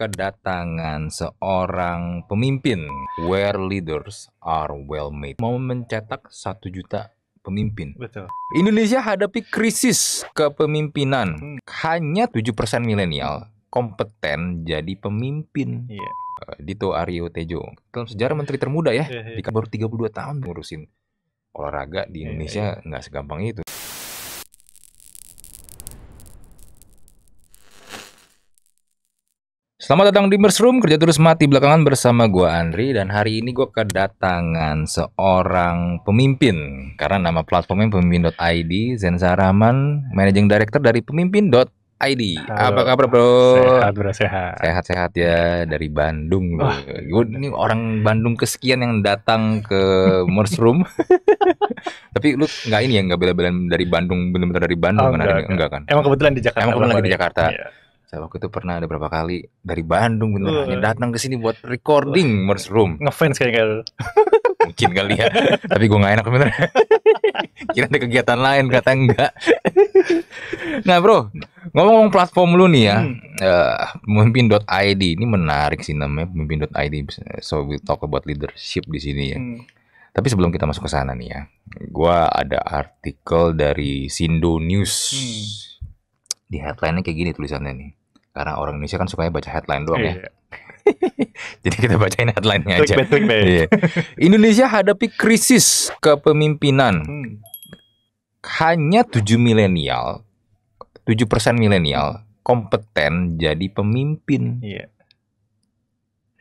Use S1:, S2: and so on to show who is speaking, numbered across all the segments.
S1: kedatangan seorang pemimpin where leaders are well made mau mencetak satu juta pemimpin. Betul. Indonesia hadapi krisis kepemimpinan. Hmm. Hanya 7% milenial kompeten jadi pemimpin. Iya. Yeah. Dito Aryo Tejo. Dalam sejarah menteri termuda ya. Yeah, yeah. Di baru 32 tahun ngurusin olahraga di iya, Indonesia iya. nggak yeah, yeah. segampang itu. Selamat datang di Room. kerja terus mati belakangan bersama gue Andri Dan hari ini gue kedatangan seorang pemimpin Karena nama platformnya pemimpin.id Zenza Rahman, Managing Director dari pemimpin.id Halo. Apa kabar bro? Sehat bro, sehat Sehat-sehat ya, dari Bandung Wah. Gue ini orang Bandung kesekian yang datang ke Room. Tapi lu nggak ini ya, nggak bela-belain dari Bandung, bener-bener dari Bandung oh, enggak, enggak. enggak kan? Emang kebetulan di Jakarta Emang kebetulan lagi di Jakarta iya saya waktu itu pernah ada berapa kali dari Bandung beneran uh. datang ke sini buat recording uh. Room.
S2: ngefans kayaknya
S1: mungkin kali ya tapi gue gak enak bener kira ada kegiatan lain kata enggak nah bro ngomong-ngomong platform lu nih ya hmm. uh, eh, pemimpin.id ini menarik sih namanya pemimpin.id so we talk about leadership di sini ya hmm. tapi sebelum kita masuk ke sana nih ya gua ada artikel dari Sindo News hmm. di headline-nya kayak gini tulisannya nih karena orang Indonesia kan sukanya baca headline doang ya. Iya. Jadi kita bacain headline-nya aja. Bad, bad. yeah. Indonesia hadapi krisis kepemimpinan. Hmm. Hanya 7 milenial, 7% milenial kompeten jadi pemimpin. Iya.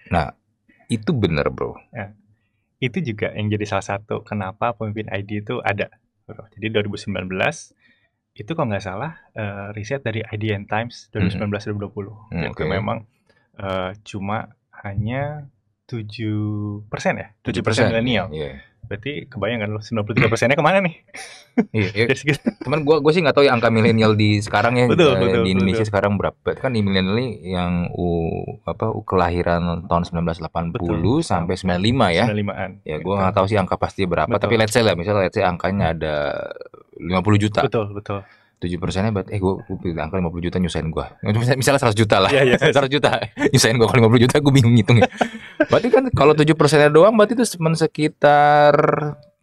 S1: Nah, itu benar bro. Ya. Itu juga yang
S2: jadi salah satu kenapa pemimpin ID itu ada. ribu Jadi 2019 itu kalau nggak salah uh, riset dari IDN Times 2019-2020. Hmm, hmm, okay. memang uh, cuma hanya tujuh persen ya, tujuh persen milenial. Yeah. Iya. Berarti kebayang kan 93 persennya kemana nih? iya, iya. Cuman gue gue sih nggak tahu ya
S1: angka milenial di sekarang ya betul, eh, betul, di Indonesia betul. sekarang berapa? Kan di milenial yang u apa u kelahiran tahun 1980 betul. sampai 95 ya. 95-an. Ya gue nggak tahu sih angka pasti berapa, betul. tapi let's say lah misalnya let's say angkanya ada 50 juta. Betul betul tujuh persennya buat eh gue pilih angka lima puluh juta nyusahin gue misalnya seratus juta lah iya, iya. seratus juta nyusahin gue kalau lima puluh juta gue bingung ngitungnya berarti kan kalau tujuh persennya doang berarti itu cuma sekitar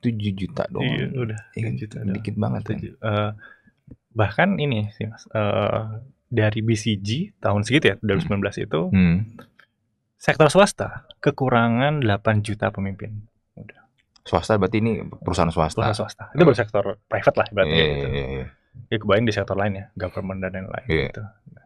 S1: tujuh juta doang iya udah ya, juta dikit banget kan. tujuh. kan. uh,
S2: bahkan ini sih mas uh, dari BCG tahun segitu ya dua ribu sembilan belas itu hmm. sektor swasta kekurangan delapan juta pemimpin udah
S1: swasta berarti ini perusahaan swasta perusahaan
S2: swasta itu bersektor private lah berarti iya, yeah, gitu. yeah, yeah ya kebayang di sektor lain ya government dan lain-lain yeah. gitu nah,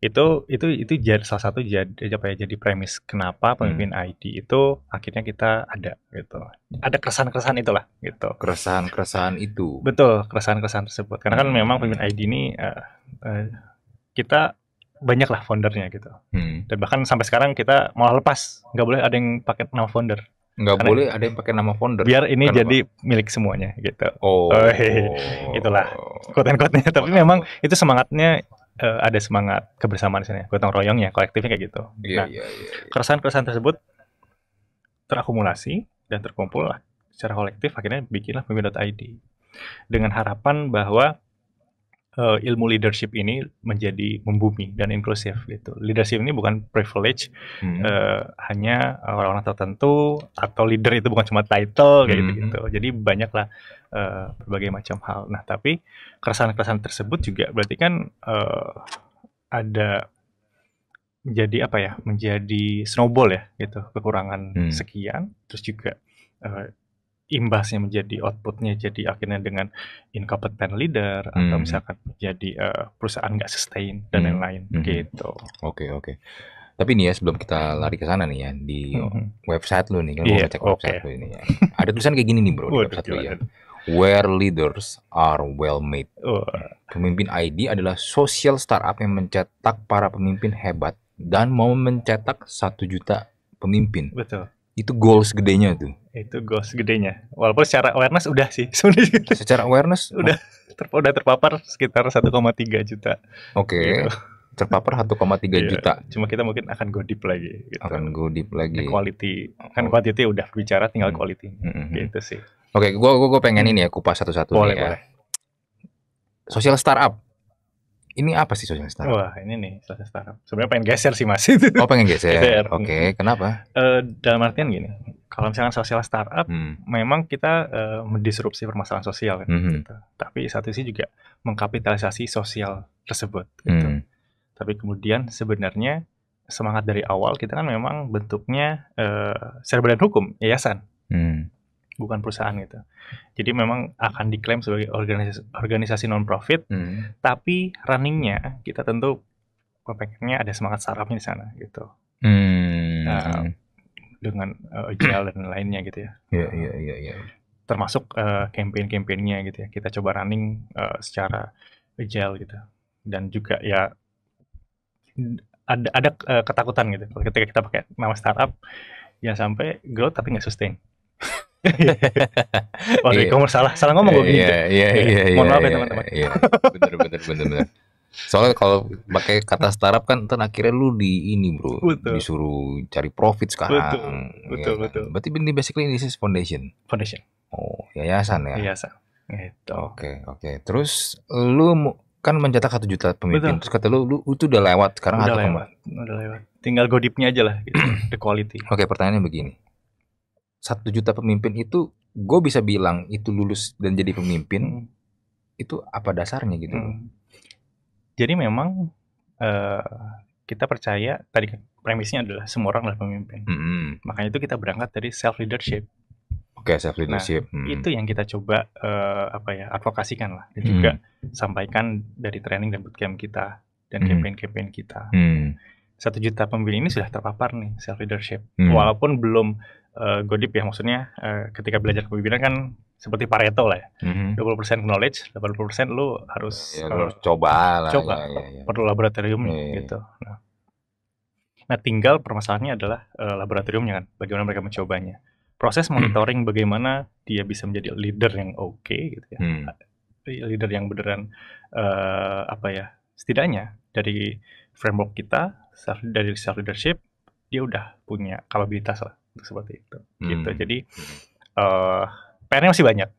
S2: itu itu itu jadi salah satu jadi apa ya jadi premis kenapa hmm. pemimpin hmm. IT itu akhirnya kita ada gitu ya. ada keresahan-keresahan itulah gitu
S1: keresahan-keresahan
S2: itu betul keresahan-keresahan tersebut karena kan hmm. memang pemimpin ID ini uh, uh, kita banyak lah foundernya gitu hmm. dan bahkan sampai sekarang kita malah lepas nggak boleh ada yang pakai nama founder Nggak Karena boleh ada yang pakai nama founder. Biar ini Kenapa? jadi milik semuanya gitu. Oh. oh itulah konten quote Tapi memang itu semangatnya uh, ada semangat kebersamaan sini, gotong royongnya, kolektifnya kayak gitu. Yeah, nah, yeah, yeah, yeah. tersebut terakumulasi dan terkumpul lah secara kolektif akhirnya bikinlah pemimpin.id dengan harapan bahwa uh, ilmu leadership ini menjadi membumi dan inklusif gitu. Leadership ini bukan privilege hmm. uh, hanya orang-orang tertentu atau leader itu bukan cuma title hmm. gitu gitu. Jadi banyaklah uh, berbagai macam hal. Nah, tapi keresahan-keresahan tersebut juga berarti kan uh, ada menjadi apa ya? menjadi snowball ya gitu. Kekurangan hmm. sekian terus juga uh, imbasnya menjadi outputnya jadi akhirnya dengan incompetent leader hmm. atau misalkan
S1: menjadi uh, perusahaan nggak sustain dan hmm. lain-lain hmm. hmm. gitu. Oke okay, oke. Okay. Tapi nih ya sebelum kita lari ke sana nih ya di hmm. website lu nih kan yeah, iya, cek okay. website lu ini ya. Ada tulisan kayak gini nih bro di website lu ya. Where leaders are well made. Pemimpin ID adalah social startup yang mencetak para pemimpin hebat dan mau mencetak satu juta pemimpin. Betul. Itu goals gedenya tuh
S2: itu goals gedenya. Walaupun secara awareness udah sih sebenarnya.
S1: Secara awareness udah
S2: terp udah terpapar sekitar 1,3 juta. Oke. Okay. Gitu.
S1: Terpapar 1,3 iya. juta.
S2: Cuma kita mungkin akan go deep lagi gitu. Akan go deep lagi. The quality kan oh. udah bicara tinggal hmm. quality. Mm -hmm.
S1: Gitu sih. Oke, okay, gua, gua gua pengen ini ya kupas satu-satu boleh, ya. Boleh. Social startup ini apa sih sosial startup? Wah
S2: ini nih sosial startup.
S1: Sebenarnya pengen geser sih mas. oh pengen geser. Oke okay. Hmm. kenapa?
S2: Uh, dalam artian gini, kalau misalkan sosial startup, hmm. memang kita uh, mendisrupsi permasalahan sosial, kan, hmm. gitu. tapi satu sih juga mengkapitalisasi sosial tersebut. Gitu. Hmm. Tapi kemudian sebenarnya semangat dari awal kita kan memang bentuknya uh, eh, serba dan hukum yayasan. Hmm bukan perusahaan gitu. Jadi memang akan diklaim sebagai organisasi organisasi non profit, hmm. tapi runningnya kita tentu pengennya ada semangat sarafnya di sana gitu.
S3: Hmm. Nah,
S2: dengan uh, eh, agile dan lainnya gitu ya. Iya iya iya. Ya. Termasuk uh, campaign-campaignnya gitu ya. Kita coba running uh, secara agile gitu. Dan juga ya ada ada ketakutan gitu ketika kita pakai nama startup yang sampai growth tapi nggak sustain
S1: oh, yeah. e-commerce salah salah ngomong gue iya, gitu. Iya, iya, iya, iya. Mohon maaf ya iya, teman-teman. Iya. Bener, bener, bener, bener. Soalnya kalau pakai kata startup kan ntar akhirnya lu di ini bro, betul. disuruh cari profit sekarang. Betul, betul, ya. betul. Berarti ini basically ini sih foundation. Foundation. Oh, yayasan ya. Yayasan. Gitu. Oke, okay, oke. Okay. Terus lu kan mencetak satu juta pemimpin. Betul. Terus kata lu, lu itu udah lewat sekarang udah lewat. Udah lewat. Tinggal godipnya aja lah, gitu. the quality. Oke, okay, pertanyaannya begini satu juta pemimpin itu gue bisa bilang itu lulus dan jadi pemimpin hmm. itu apa dasarnya gitu hmm. jadi memang uh, kita percaya tadi
S2: premisnya adalah semua orang adalah pemimpin hmm. makanya itu kita berangkat dari self leadership
S1: Oke, okay, self leadership. Nah, hmm. Itu
S2: yang kita coba uh, apa ya advokasikan lah dan hmm. juga sampaikan dari training dan bootcamp kita dan hmm. campaign-campaign hmm. kita. Hmm. Satu juta pemilih ini sudah terpapar nih self leadership, hmm. walaupun belum uh, Godip ya maksudnya uh, ketika belajar kepemimpinan kan seperti Pareto lah ya. Mm-hmm. 20% knowledge, 80% lu harus ya, ya harus uh, coba lah. Coba. Ya, ya, ya. Perlu laboratorium ya, ya. gitu. Nah. nah, tinggal permasalahannya adalah uh, laboratoriumnya kan, bagaimana mereka mencobanya. Proses hmm. monitoring bagaimana dia bisa menjadi leader yang oke okay, gitu ya. Hmm. Leader yang beneran uh, apa ya? Setidaknya dari framework kita, dari self leadership dia udah punya kapabilitas lah seperti itu hmm. gitu jadi uh, hmm. eh,
S1: PR-nya masih banyak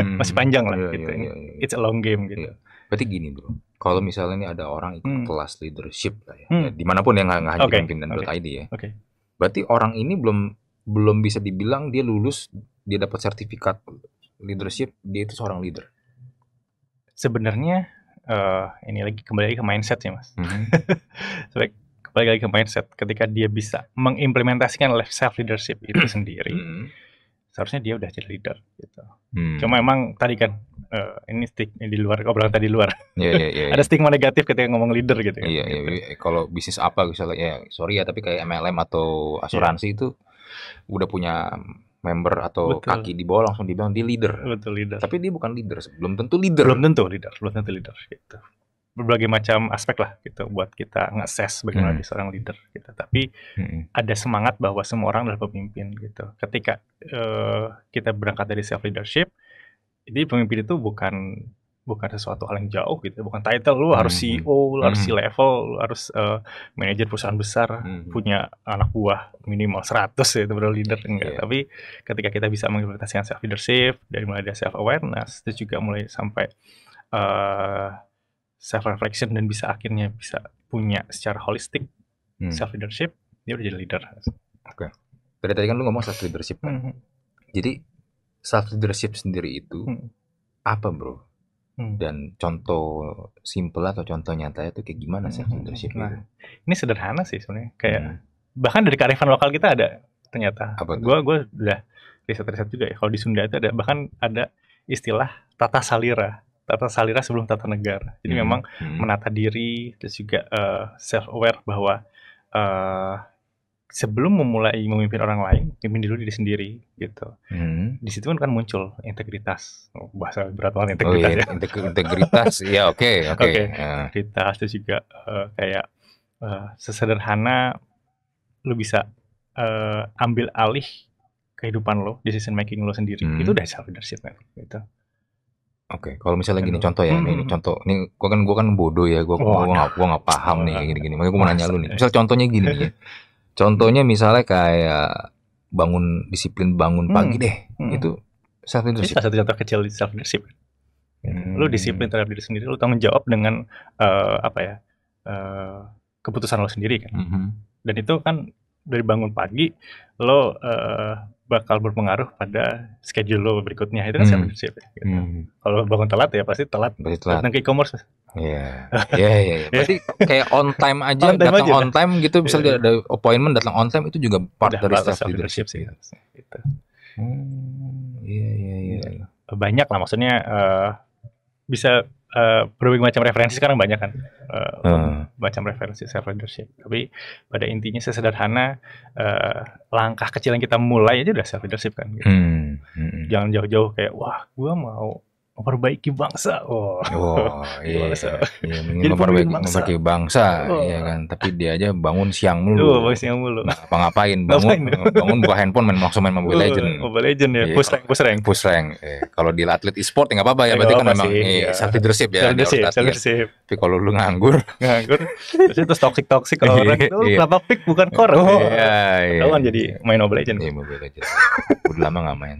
S1: hmm. masih panjang lah yeah, gitu yeah, yeah, yeah. it's a long game gitu yeah. berarti gini bro kalau misalnya ini ada orang ikut hmm. kelas leadership lah ya,
S3: hmm.
S4: ya
S1: dimanapun yang nggak hanya okay. pimpinan okay. ID ya okay. berarti orang ini belum belum bisa dibilang dia lulus dia dapat sertifikat leadership dia itu seorang leader sebenarnya
S2: uh, ini lagi kembali lagi ke mindset ya mas mm -hmm. kembali lagi ke mindset ketika dia bisa mengimplementasikan self leadership itu sendiri hmm. seharusnya dia udah jadi leader gitu hmm. cuma emang tadi kan uh, ini stigma di luar bilang tadi luar yeah, yeah, yeah, ada
S1: stigma negatif ketika ngomong leader gitu kan. iya yeah, gitu. yeah, kalau bisnis apa misalnya ya sorry ya tapi kayak MLM atau asuransi yeah. itu udah punya member atau Betul. kaki di bawah langsung dibilang di leader. Betul leader. Tapi dia bukan leader, belum tentu leader. Belum tentu leader, belum tentu leader gitu
S2: berbagai macam aspek lah gitu buat kita ngeses bagaimana hmm. seorang leader gitu. Tapi hmm. ada semangat bahwa semua orang adalah pemimpin gitu. Ketika uh, kita berangkat dari self leadership, jadi pemimpin itu bukan bukan sesuatu hal yang jauh gitu, bukan title lu harus hmm. CEO, lu harus hmm. C-level, lu harus uh, manajer perusahaan besar, hmm. punya anak buah minimal 100 ya itu baru leader iya. enggak. Yeah. Tapi ketika kita bisa mengimplementasikan self leadership dari mulai dari self awareness, terus juga mulai sampai uh, self reflection dan bisa akhirnya bisa punya secara holistik hmm. self leadership
S1: dia udah jadi leader oke okay. tadi kan lu ngomong self leadership kan? hmm. jadi self leadership sendiri itu hmm. apa bro hmm. dan contoh simple atau contoh nyata itu kayak gimana hmm. self leadership nah, itu?
S2: ini sederhana sih sebenarnya kayak
S1: hmm. bahkan dari kearifan lokal kita ada ternyata gua gue udah riset-riset juga ya kalau di
S2: Sunda itu ada bahkan ada istilah tata salira tata salira sebelum tata negara. Jadi hmm. memang hmm. menata diri terus juga uh, eh, self aware bahwa uh, sebelum memulai memimpin orang lain, pimpin dulu diri sendiri gitu. Hmm. Di situ kan muncul integritas. Oh, bahasa berat banget integritas. Oh, iya. ya. Integ integritas, iya, ya oke okay, oke. Okay. Okay. Uh. Integritas itu juga uh, kayak uh, sesederhana lu bisa uh, ambil alih kehidupan lo, decision making lo sendiri. Hmm. Itu
S1: udah self leadership kan gitu. Oke, okay. kalau misalnya gini contoh ya, hmm. ini contoh, ini gua kan gua kan bodoh ya, gua oh, gua nggak gua paham nih kayak gini-gini. Makanya gua mau nanya lu nih. Misal contohnya gini Ya. Contohnya misalnya kayak bangun disiplin bangun hmm. pagi deh, hmm. itu self leadership. Ini
S2: satu contoh kecil di self leadership. Hmm. Ya. Lu disiplin terhadap diri sendiri, lu tanggung jawab dengan uh, apa ya? Uh, keputusan lo sendiri kan. -hmm. Dan itu kan dari bangun pagi lo uh, bakal berpengaruh pada schedule lo berikutnya itu kan hmm. siapa siap ya. Gitu. Hmm. Kalau bangun telat ya pasti telat. Pasti ke e-commerce.
S1: Iya. Iya iya. iya. Pasti kayak on time aja on time datang aja, on time gitu bisa yeah. ada appointment datang on time itu juga part Udah, dari staff leadership, leadership sih. Gitu.
S2: Hmm, iya iya iya. iya. Banyak lah maksudnya uh, bisa Eh, berbagai macam referensi sekarang banyak kan uh, hmm. macam referensi self leadership tapi pada intinya sesederhana uh, langkah kecil yang kita mulai aja udah self leadership kan
S3: gitu. hmm. Hmm.
S1: jangan jauh-jauh kayak
S2: wah gue mau memperbaiki bangsa. Oh, oh iya, bangsa.
S1: iya ingin iya, memperbaiki bangsa, memperbaiki bangsa oh. iya kan. Tapi dia aja bangun siang mulu. Oh, bangun siang mulu. Nah, apa ngapain? Bangun, bangun buka handphone main langsung main Mobile oh, Legend. Mobile Legend ya, iya. push rank, push rank. Push rank. Yeah. Kalau di atlet e-sport ya nggak apa-apa ya, berarti kan memang iya, iya. self leadership ya. Self leadership, self leadership. Tapi kalau lu nganggur, nganggur, terus itu toxic toxic kalau orang itu kenapa
S2: pick bukan core? Oh, oh. iya, iya. Tahu kan jadi main Mobile Legend.
S1: Iya, Mobile Legend. Udah lama nggak main.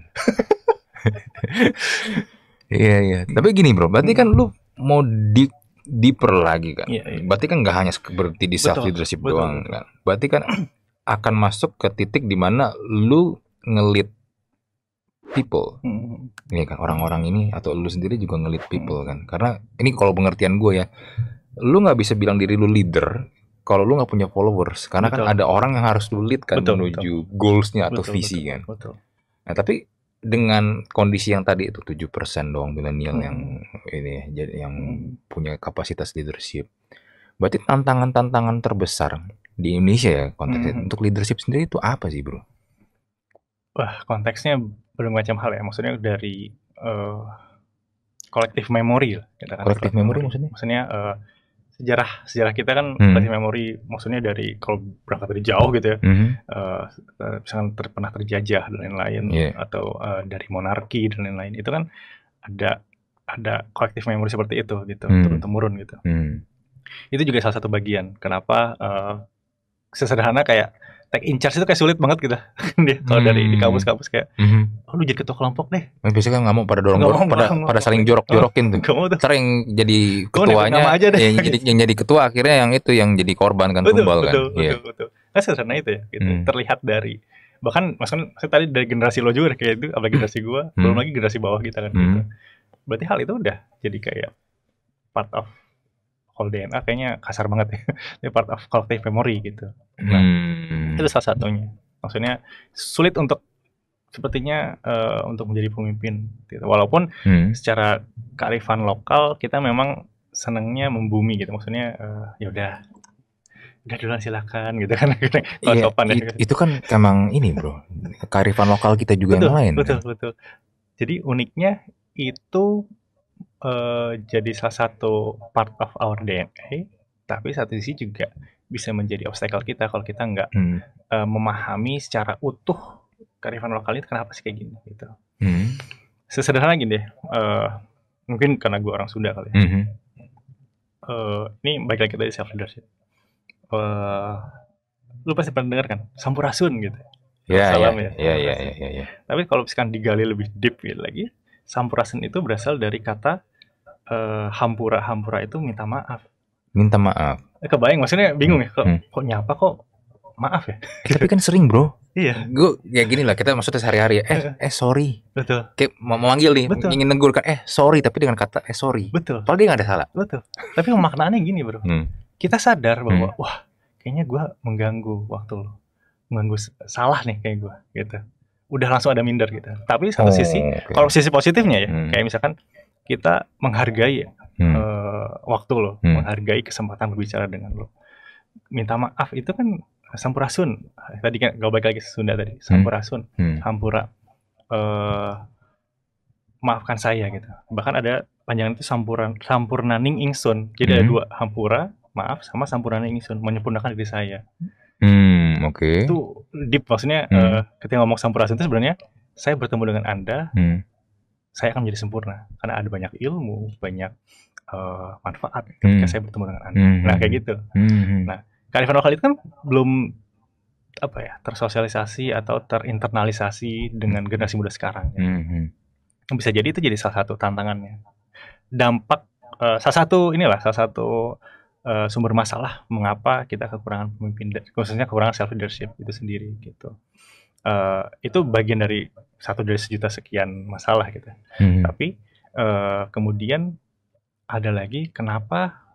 S1: Iya iya. Hmm. Tapi gini bro, berarti kan lu mau di deeper lagi kan. Iya, iya. Berarti kan gak hanya berhenti di self leadership betul, doang betul. kan. Berarti kan akan masuk ke titik dimana lu ngelit people, hmm. Iya kan orang-orang ini atau lu sendiri juga ngelit hmm. people kan. Karena ini kalau pengertian gue ya, lu nggak bisa bilang diri lu leader kalau lu nggak punya followers, karena kan betul. kan ada orang yang harus lu lead kan betul, menuju goalsnya atau betul, visi betul, kan. Betul. Nah tapi dengan kondisi yang tadi itu 7% doang milenial hmm. yang ini jadi yang hmm. punya kapasitas leadership. Berarti tantangan-tantangan terbesar di Indonesia ya konteksnya hmm. untuk leadership sendiri itu apa sih, Bro?
S2: Wah, konteksnya bermacam hal ya. Maksudnya dari uh, eh, collective memory lah. Collective memory maksudnya? Maksudnya uh, sejarah sejarah kita kan hmm. memori maksudnya dari kalau berangkat dari jauh gitu ya hmm. uh, misalkan ter, pernah terjajah dan lain-lain yeah. atau uh, dari monarki dan lain-lain itu kan ada ada kolektif memori seperti itu gitu hmm. turun temurun gitu hmm. itu juga salah satu bagian kenapa uh, sesederhana kayak tag in charge itu kayak sulit banget gitu dia kalau hmm. dari di hmm. kampus-kampus kayak mm-hmm. oh, lu jadi ketua kelompok
S1: deh nah, biasanya kan nggak mau pada dorong dorong pada pada saling jorok jorokin oh, tuh. tuh sering jadi ketuanya aja deh. yang jadi yang jadi ketua akhirnya yang itu yang jadi korban kan betul, tumbal betul, kan betul, yeah. betul,
S2: betul. Nah, sederhana itu ya gitu. Hmm. terlihat dari bahkan maksudnya kan, tadi dari generasi lo juga kayak itu apalagi generasi gua hmm. belum lagi generasi bawah kita kan gitu. hmm. gitu. berarti hal itu udah jadi kayak part of kalau DNA kayaknya kasar banget ya. part of collective memory gitu.
S3: Nah, hmm.
S2: itu salah satunya. Maksudnya sulit untuk sepertinya uh, untuk menjadi pemimpin. Gitu. Walaupun hmm. secara kearifan lokal kita memang senangnya membumi gitu. Maksudnya uh, ya udah udah duluan silakan gitu kan iya, sopan, ya. it, ya. itu
S1: kan emang ini bro kearifan lokal kita juga betul, yang lain betul
S2: kan? betul jadi uniknya itu uh, jadi salah satu part of our DNA, tapi satu sisi juga bisa menjadi obstacle kita kalau kita nggak hmm. uh, memahami secara utuh kearifan lokal ini kenapa sih kayak gini gitu. Hmm. Sesederhana gini deh, uh, mungkin karena gue orang Sunda kali ya. Hmm. Uh, ini baik lagi dari self leadership. Uh, lu pasti pernah dengar kan sampurasun gitu. Yeah, ya. Salam yeah, ya. Iya iya iya iya. Tapi kalau misalkan digali lebih deep gitu lagi, Sampurasun itu berasal dari kata eh, hampura. Hampura itu minta maaf.
S1: Minta maaf.
S2: Eh, kebayang maksudnya bingung ya kok, hmm. kok nyapa kok maaf
S1: ya. Tapi kan sering bro. Iya. Gue ya gini lah kita maksudnya sehari-hari ya. Eh eh sorry. Betul. Kayak mau manggil nih. Betul. Ingin negur kan. Eh sorry tapi dengan kata eh sorry. Betul. Padahal dia nggak ada salah. Betul.
S2: Tapi maknanya gini bro.
S1: Hmm. Kita sadar bahwa hmm. wah kayaknya gue mengganggu
S2: waktu lo. Mengganggu salah nih kayak gue gitu udah langsung ada minder gitu. Tapi satu oh, sisi, okay. kalau sisi positifnya ya, hmm. kayak misalkan kita menghargai ya hmm. uh, waktu lo, hmm. menghargai kesempatan berbicara dengan lo. Minta maaf itu kan sampurasun. Tadi kan gak baik lagi Sunda tadi, sampurasun, hmm. hampura. Uh, hmm. eh, maafkan saya gitu. Bahkan ada panjangan itu sampuran sampurnaning ingsun. Jadi hmm. ada dua, hampura, maaf sama sampurnaning ingsun, menyempurnakan diri saya.
S1: Hmm. Hmm, oke. Okay. Itu
S2: deep maksudnya hmm. uh, ketika ngomong sampurasun itu sebenarnya saya bertemu dengan Anda, hmm. saya akan menjadi sempurna karena ada banyak ilmu, banyak uh, manfaat ketika hmm. saya bertemu dengan Anda. Hmm. Nah, hmm. kayak gitu. Hmm. hmm. Nah, kearifan lokal itu kan belum apa ya, tersosialisasi atau terinternalisasi dengan generasi muda sekarang.
S3: Ya. Hmm.
S2: Bisa jadi itu jadi salah satu tantangannya. Dampak uh, salah satu inilah salah satu uh, sumber masalah mengapa kita kekurangan pemimpin khususnya kekurangan self leadership itu sendiri gitu uh, itu bagian dari satu dari sejuta sekian masalah gitu hmm. tapi uh, kemudian ada lagi kenapa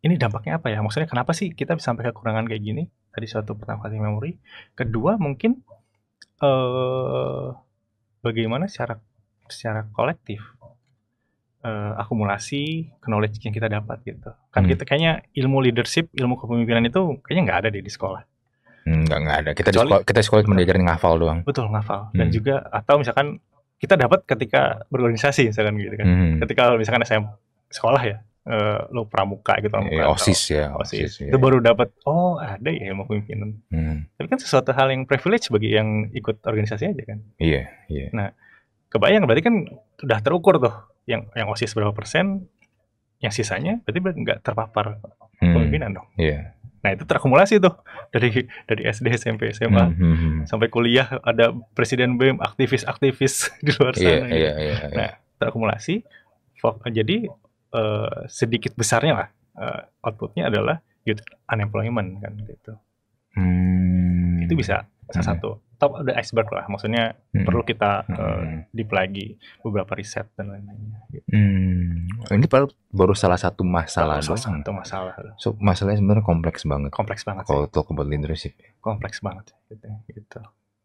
S2: ini dampaknya apa ya maksudnya kenapa sih kita bisa sampai kekurangan kayak gini tadi suatu pertama kali memori kedua mungkin uh, bagaimana secara secara kolektif uh, akumulasi knowledge yang kita dapat gitu. Kan hmm. kita kayaknya ilmu leadership, ilmu kepemimpinan itu kayaknya nggak ada deh di sekolah. Hmm, nggak hmm, nggak ada. Kita Kecuali, di sekolah,
S1: kita sekolah cuma diajarin ngafal doang.
S2: Betul ngafal. Dan hmm. juga atau misalkan kita dapat ketika berorganisasi misalkan gitu kan. Hmm. Ketika misalkan SM sekolah ya, uh, eh, lo pramuka gitu iya, pramuka, eh, osis ya osis, osis ya. baru dapat oh ada ya ilmu pimpinan hmm. tapi kan sesuatu hal yang privilege bagi yang ikut organisasi aja kan iya yeah, iya yeah. nah kebayang berarti kan sudah terukur tuh yang yang osis berapa persen, yang sisanya berarti nggak terpapar hmm. pemimpinan dong. Yeah. Nah itu terakumulasi tuh dari dari SD SMP SMA hmm, hmm, hmm, sampai kuliah ada presiden BEM aktivis-aktivis di luar iya, sana. Yeah, gitu. yeah, yeah, yeah. Nah terakumulasi jadi uh, sedikit besarnya lah uh, outputnya adalah youth unemployment kan gitu.
S3: Hmm. Itu
S2: bisa salah hmm. satu top of the iceberg lah maksudnya hmm. perlu kita hmm. uh, deep lagi beberapa riset dan lain-lainnya
S1: gitu. hmm. ini baru salah satu masalah baru salah satu masalah so, masalahnya sebenarnya kompleks banget kompleks banget kalau talk about leadership
S2: kompleks banget gitu, gitu.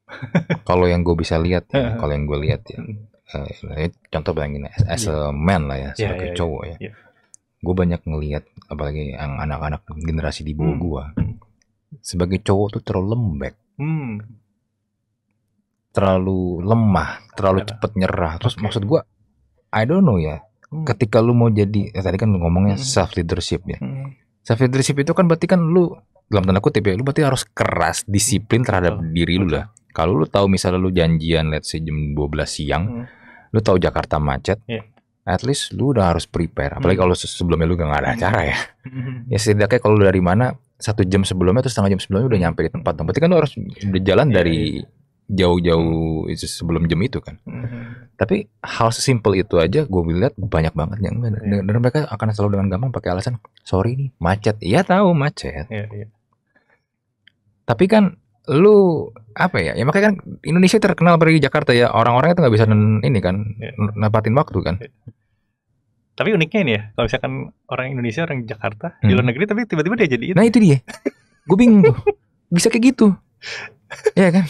S1: kalau yang gue bisa lihat ya, kalau yang gue lihat ya uh, contoh bayangin ya, as, as yeah. a man lah ya iya, sebagai yeah, yeah, cowok ya yeah. gue banyak ngelihat apalagi yang anak-anak generasi di bawah hmm. gue sebagai cowok tuh terlalu lembek hmm terlalu lemah, terlalu cepat nyerah. Terus okay. maksud gua I don't know ya. Hmm. Ketika lu mau jadi ya tadi kan ngomongnya hmm. self leadership ya. Hmm. Self leadership itu kan berarti kan lu dalam tanda kutip ya, lu berarti harus keras, disiplin terhadap hmm. diri lu lah. Kalau lu tahu misalnya lu janjian let's say jam 12 siang, hmm. lu tahu Jakarta macet. Yeah. At least lu udah harus prepare. Hmm. Apalagi kalau sebelumnya lu gak ada hmm. acara ya. Hmm. ya setidaknya kalau lu dari mana satu jam sebelumnya atau setengah jam sebelumnya udah nyampe di tempat. Berarti kan lu harus udah jalan iya, dari iya jauh-jauh itu sebelum jam itu kan. Mm-hmm. Tapi hal sesimpel itu aja gue melihat banyak banget yang yeah. dan mereka akan selalu dengan gampang pakai alasan sorry nih macet. Iya tahu macet. Yeah, yeah. Tapi kan lu apa ya? Ya makanya kan Indonesia terkenal dari Jakarta ya orang-orang itu nggak bisa ini kan yeah. nempatin waktu kan. Yeah.
S2: Tapi uniknya ini ya, kalau misalkan orang Indonesia orang Jakarta hmm. di luar hmm. negeri tapi tiba-tiba dia jadi itu. Nah
S1: itu dia. gue bingung. bisa kayak gitu. Iya kan?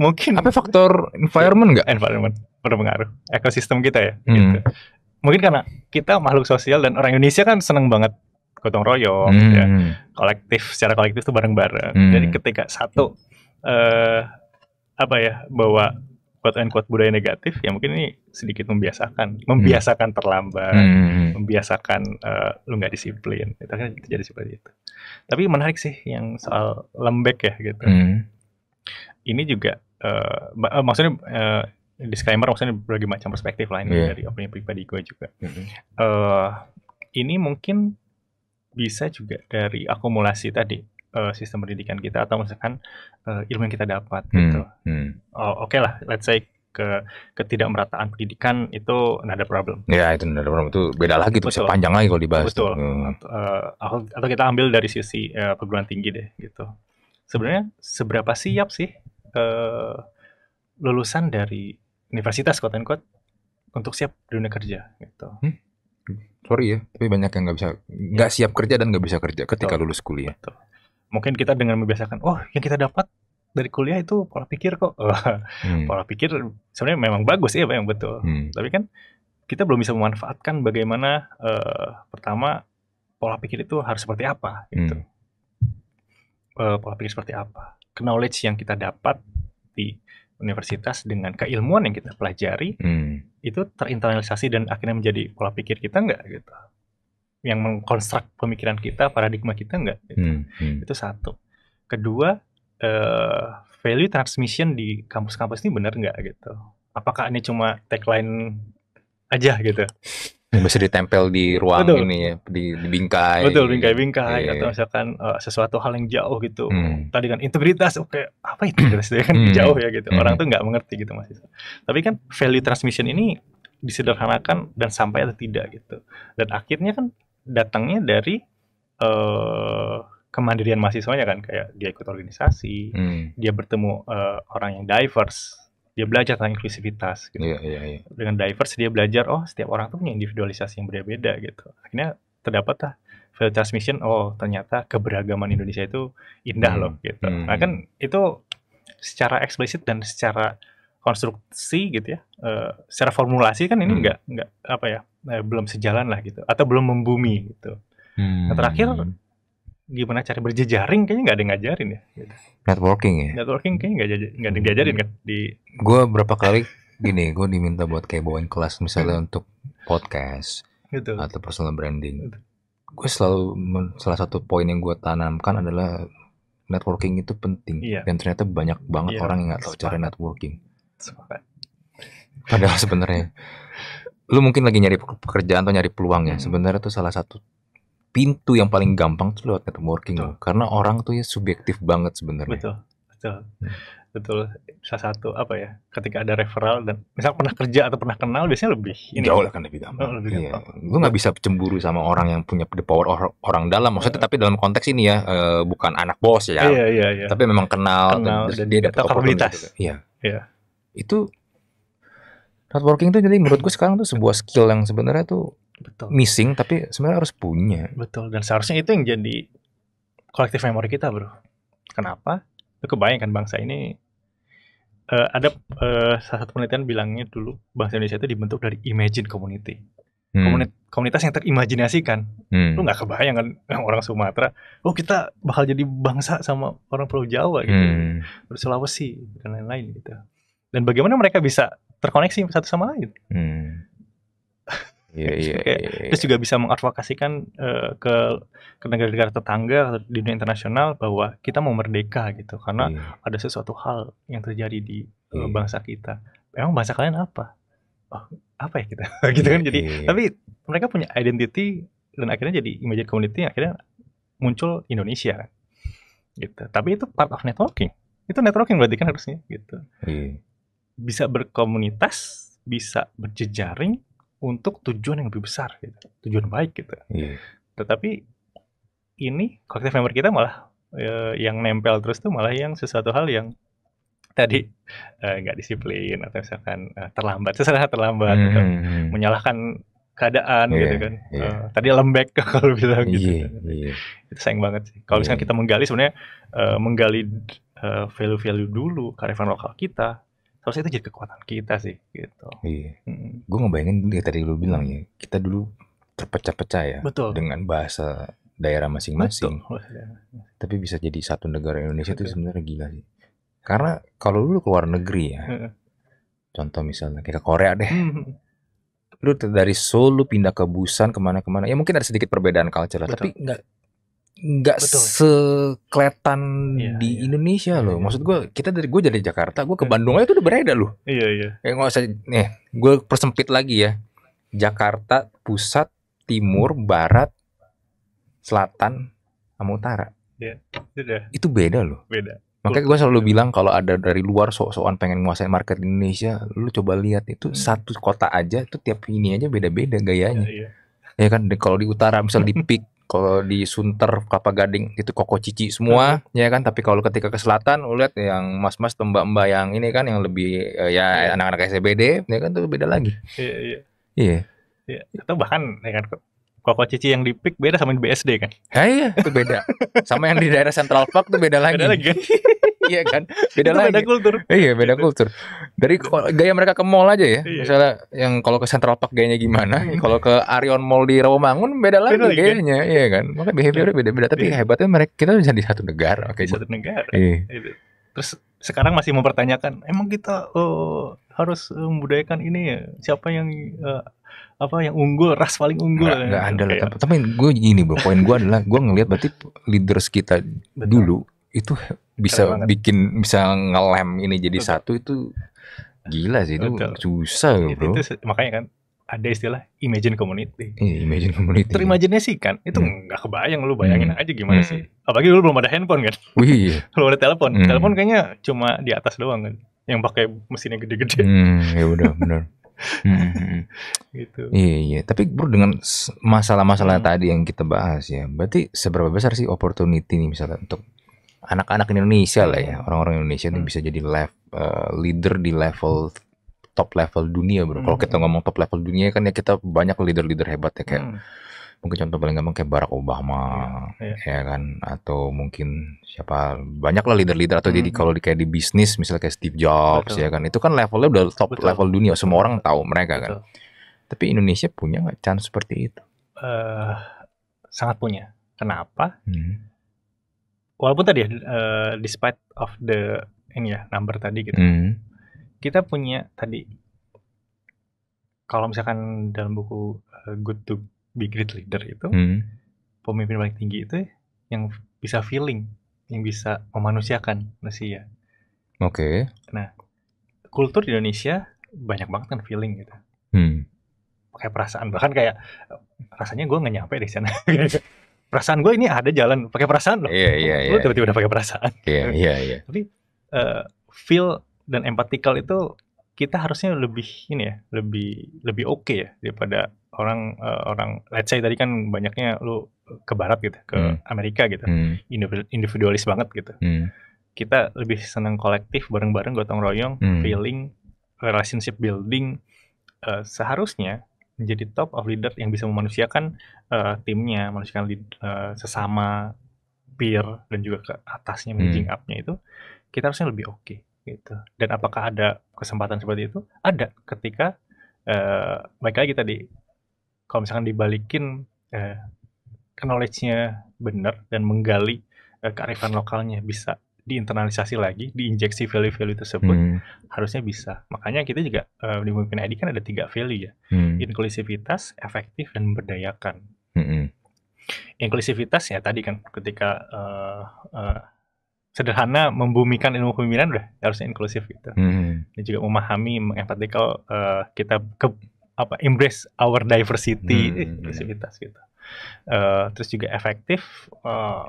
S2: mungkin apa faktor environment nggak environment berpengaruh ekosistem kita ya hmm. gitu. mungkin karena kita makhluk sosial dan orang Indonesia kan seneng banget gotong royong gitu ya. hmm. ya. kolektif secara kolektif tuh bareng-bareng hmm. jadi ketika satu eh, apa ya bawa quote and quote budaya negatif ya mungkin ini sedikit membiasakan membiasakan hmm. terlambat hmm. hmm, hmm. membiasakan uh, lu nggak disiplin itu kan jadi seperti itu tapi menarik sih yang soal lembek ya gitu hmm. Ini juga uh, uh, maksudnya uh, disclaimer maksudnya berbagai macam perspektif lain yeah. Iya. dari opini pribadi gue juga. Mm-hmm. Uh, ini mungkin bisa juga dari akumulasi tadi uh, sistem pendidikan kita atau misalkan uh, ilmu yang kita dapat hmm. gitu. Hmm. Oh, Oke okay lah, let's say ke ketidakmerataan pendidikan itu ada problem. Ya itu another
S1: problem itu beda lagi tuh sepanjang panjang lagi kalau dibahas. Betul.
S2: Hmm. Uh, atau kita ambil dari sisi uh, perguruan tinggi deh gitu sebenarnya seberapa siap sih uh, lulusan dari universitas kota kot untuk siap di dunia kerja gitu. Hmm?
S1: Sorry ya, tapi banyak yang nggak bisa nggak ya. siap kerja dan nggak bisa kerja ketika Betul. lulus kuliah. Betul.
S2: Mungkin kita dengan membiasakan, oh yang kita dapat dari kuliah itu pola pikir kok. hmm. pola pikir sebenarnya memang bagus ya, yang betul. Hmm. Tapi kan kita belum bisa memanfaatkan bagaimana uh, pertama pola pikir itu harus seperti apa gitu. Hmm uh, pola pikir seperti apa knowledge yang kita dapat di universitas dengan keilmuan yang kita pelajari
S3: hmm.
S2: itu terinternalisasi dan akhirnya menjadi pola pikir kita enggak gitu yang mengkonstruk pemikiran kita paradigma kita enggak gitu. hmm. Hmm. itu satu kedua uh, value transmission di kampus-kampus ini benar enggak gitu apakah ini cuma tagline aja gitu
S1: bisa ditempel di ruang Betul. ini ya, di, di bingkai. Betul, bingkai-bingkai gitu. yeah. atau
S2: misalkan uh, sesuatu hal yang jauh gitu. Hmm. Tadi kan integritas, oke, okay, apa integritas itu kan hmm. jauh ya gitu. Orang hmm. tuh nggak mengerti gitu masih. Tapi kan value transmission ini disederhanakan dan sampai atau tidak gitu. Dan akhirnya kan datangnya dari uh, kemandirian mahasiswanya kan kayak dia ikut organisasi, hmm. dia bertemu uh, orang yang diverse dia belajar tentang inklusivitas gitu. Yeah, yeah, yeah. Dengan diverse dia belajar oh setiap orang tuh punya individualisasi yang berbeda beda gitu. Akhirnya terdapat lah value transmission oh ternyata keberagaman Indonesia itu indah hmm. loh gitu. Hmm. Nah kan hmm. itu secara eksplisit dan secara konstruksi gitu ya, uh, secara formulasi kan ini hmm. nggak hmm. nggak apa ya eh, belum sejalan lah gitu atau belum membumi gitu. Nah, hmm. Nah, terakhir gimana cara berjejaring kayaknya nggak ada yang ngajarin ya. Gitu.
S1: Networking ya.
S2: Networking kayaknya nggak ada yang hmm. diajarin kan di.
S1: Gue berapa kali gini, gue diminta buat kayak bawain kelas misalnya hmm. untuk podcast gitu. atau personal branding. Gitu. Gue selalu salah satu poin yang gue tanamkan adalah networking itu penting iya. dan ternyata banyak banget iya. orang yang nggak tahu cara networking. Padahal sebenarnya lu mungkin lagi nyari pekerjaan atau nyari peluang ya. Hmm. Sebenarnya itu salah satu pintu yang paling gampang tuh lewat networking betul. Karena orang tuh ya subjektif banget sebenarnya. Betul,
S2: betul, hmm. betul. Salah satu apa ya, ketika ada referral dan misal pernah kerja atau pernah kenal biasanya lebih. Ini Jauh akan lebih gampang. Oh, lebih iya.
S1: gampang. Iya. Lu nggak bisa cemburu sama orang yang punya the power or orang dalam. Maksudnya iya. tapi dalam konteks ini ya, uh, bukan anak bos ya. Iya, iya, iya. Tapi memang kenal, kenal dan, dan dia dapat kapabilitas. Iya. Iya. Itu networking tuh jadi menurut gue sekarang tuh sebuah skill yang sebenarnya tuh Betul. missing tapi sebenarnya harus punya.
S2: Betul dan seharusnya itu yang jadi kolektif memori kita, Bro. Kenapa? Lu kebayangkan bangsa ini uh, ada uh, salah satu penelitian bilangnya dulu bangsa Indonesia itu dibentuk dari imagine community. Hmm. Komunitas, yang terimajinasikan. Hmm. Lu nggak kebayang kan orang Sumatera, oh kita bakal jadi bangsa sama orang Pulau Jawa gitu. Hmm. Terus Sulawesi dan lain-lain gitu. Dan bagaimana mereka bisa terkoneksi satu sama lain? Hmm
S3: Iya, terus iya, iya, juga
S2: bisa mengadvokasikan uh, ke ke negara-negara tetangga di dunia internasional bahwa kita mau merdeka gitu karena yeah. ada sesuatu hal yang terjadi di yeah. bangsa kita. Emang bangsa kalian apa? Oh, apa ya kita? gitu kan jadi yeah. tapi mereka punya identity dan akhirnya jadi image community yang akhirnya muncul Indonesia kan. Gitu. Tapi itu part of networking. Itu networking berarti kan harusnya gitu. yeah. Bisa berkomunitas, bisa berjejaring, untuk tujuan yang lebih besar gitu tujuan baik gitu yeah. tetapi ini kolektif member kita malah e, yang nempel terus tuh malah yang sesuatu hal yang tadi e, nggak disiplin atau misalkan eh, terlambat sesalah terlambat mm -hmm. gitu. menyalahkan keadaan yeah, gitu kan yeah. Iya. uh, tadi lembek kalau bilang gitu yeah, yeah. itu sayang banget sih kalau yeah. Iya. kita menggali sebenarnya uh, menggali value-value uh, value -value dulu karifan lokal kita Terus itu jadi kekuatan kita sih
S1: gitu. Iya. Hmm. Gue ngebayangin ya tadi lu bilang ya, kita dulu terpecah-pecah ya Betul. dengan bahasa daerah masing-masing. Tapi bisa jadi satu negara Indonesia itu sebenarnya gila sih. Karena kalau lu keluar negeri ya, contoh misalnya kayak ke Korea deh. Hmm. lu dari Solo pindah ke Busan kemana-kemana ya mungkin ada sedikit perbedaan culture lah, tapi nggak nggak sekletan iya, di iya. Indonesia loh. Iya, iya. Maksud gue kita dari gue dari Jakarta, gue ke iya. Bandung aja tuh udah beredar loh. Iya iya. Eh nggak usah nih, gue persempit lagi ya. Jakarta pusat, timur, barat, selatan, sama utara. Iya. Yeah, itu beda loh. Beda. Makanya gue selalu bilang kalau ada dari luar sok-sokan pengen menguasai market Indonesia, lu coba lihat itu hmm. satu kota aja itu tiap ini aja beda-beda gayanya. Iya, iya. ya kan kalau di utara misal di peak kalau di Sunter Kelapa Gading itu koko cici semua hmm. ya kan tapi kalau ketika ke selatan lu lihat yang mas-mas mbak-mbak yang ini kan yang lebih eh, ya iya. anak-anak yeah. SBD ya kan tuh beda lagi iya yeah, iya yeah. iya yeah. atau bahkan ya kan Koko Cici yang di pick beda sama yang di BSD kan? Ya, iya, itu beda. sama yang di daerah Central Park itu beda lagi. Beda lagi kan? iya kan? Beda itu lagi. Beda kultur. Iya, beda gitu. kultur. Dari gaya mereka ke mall aja ya. Iya. Misalnya yang kalau ke Central Park gayanya gimana, iya. kalau ke Arion Mall di Rawamangun beda lagi beda lagi, kan? gayanya, kan? iya kan? Makanya behaviornya iya. beda-beda, tapi iya. hebatnya mereka kita bisa di satu negara. Oke, gitu. satu negara. Iya.
S2: Gitu. Terus sekarang masih mempertanyakan, emang kita uh, harus membudayakan ini ya? Siapa yang eh, apa yang unggul ras paling unggul nggak, ya. ada
S1: lah iya. tapi, tapi gue gini bro poin gue adalah gue ngelihat berarti leaders kita Betul. dulu itu bisa bikin bisa ngelem ini jadi Betul. satu itu gila sih itu Betul. susah bro itu,
S2: itu, makanya kan ada istilah imagine community. Yeah, imagine community. kan, Itu hmm. nggak hmm. kebayang lu bayangin hmm. aja gimana hmm. sih. Apalagi lu belum ada handphone kan. Wih. Iya. belum ada telepon. Hmm. Telepon kayaknya cuma di atas doang kan. Yang pakai mesinnya gede-gede.
S1: Hmm, ya udah benar. Hmm. gitu. Iya, iya. Tapi bro dengan masalah-masalah hmm. tadi yang kita bahas ya, berarti seberapa besar sih opportunity nih misalnya untuk anak-anak Indonesia lah ya, orang-orang Indonesia hmm. nih bisa jadi live uh, leader di level top level dunia bro. Hmm. Kalau kita ngomong top level dunia kan ya kita banyak leader-leader hebat ya kayak hmm mungkin contoh paling gampang kayak Barack Obama yeah, yeah. ya kan atau mungkin siapa banyak lah leader-leader atau mm-hmm. jadi hmm. kalau di kayak di bisnis misalnya kayak Steve Jobs Betul. ya kan itu kan levelnya udah top Betul. level dunia semua orang tahu mereka kan? Betul. kan tapi Indonesia punya nggak chance seperti itu uh, sangat punya kenapa
S3: hmm.
S2: walaupun tadi ya uh, despite of the ini ya number tadi gitu hmm. kita punya tadi kalau misalkan dalam buku eh, Good to big great leader itu hmm. pemimpin paling tinggi itu yang bisa feeling yang bisa memanusiakan manusia oke okay. nah kultur di Indonesia banyak banget kan feeling gitu hmm. pakai perasaan bahkan kayak rasanya gue nggak nyampe di sana perasaan gue ini ada jalan pakai perasaan loh yeah, yeah, yeah. lo iya. tiba-tiba udah pakai perasaan iya yeah, iya yeah, iya yeah. tapi uh, feel dan empatikal itu kita harusnya lebih ini ya, lebih lebih oke okay ya daripada orang uh, orang let's say tadi kan banyaknya lu ke barat gitu, ke hmm. Amerika gitu. Hmm. Individualis banget gitu. Hmm. Kita lebih senang kolektif bareng-bareng gotong royong, hmm. feeling, relationship building uh, seharusnya menjadi top of leader yang bisa memanusiakan uh, timnya, memanusiakan lead, uh, sesama peer dan juga ke atasnya, hmm. upnya itu kita harusnya lebih oke. Okay gitu. Dan apakah ada kesempatan seperti itu? Ada ketika uh, lagi tadi kalau misalkan dibalikin uh, knowledge-nya benar dan menggali uh, kearifan lokalnya bisa diinternalisasi lagi, diinjeksi value-value tersebut hmm. harusnya bisa. Makanya kita juga uh, di Memimpin ID kan ada tiga value ya, hmm. inklusivitas, efektif dan memberdayakan. Hmm. Inklusivitas ya tadi kan ketika uh, uh, sederhana membumikan ilmu pemimpinan udah harusnya inklusif gitu. Hmm. Dan juga memahami kalau uh, eh, kita ke apa embrace our diversity hmm. inklusivitas eh, hmm, hmm. gitu. Uh, terus juga efektif uh,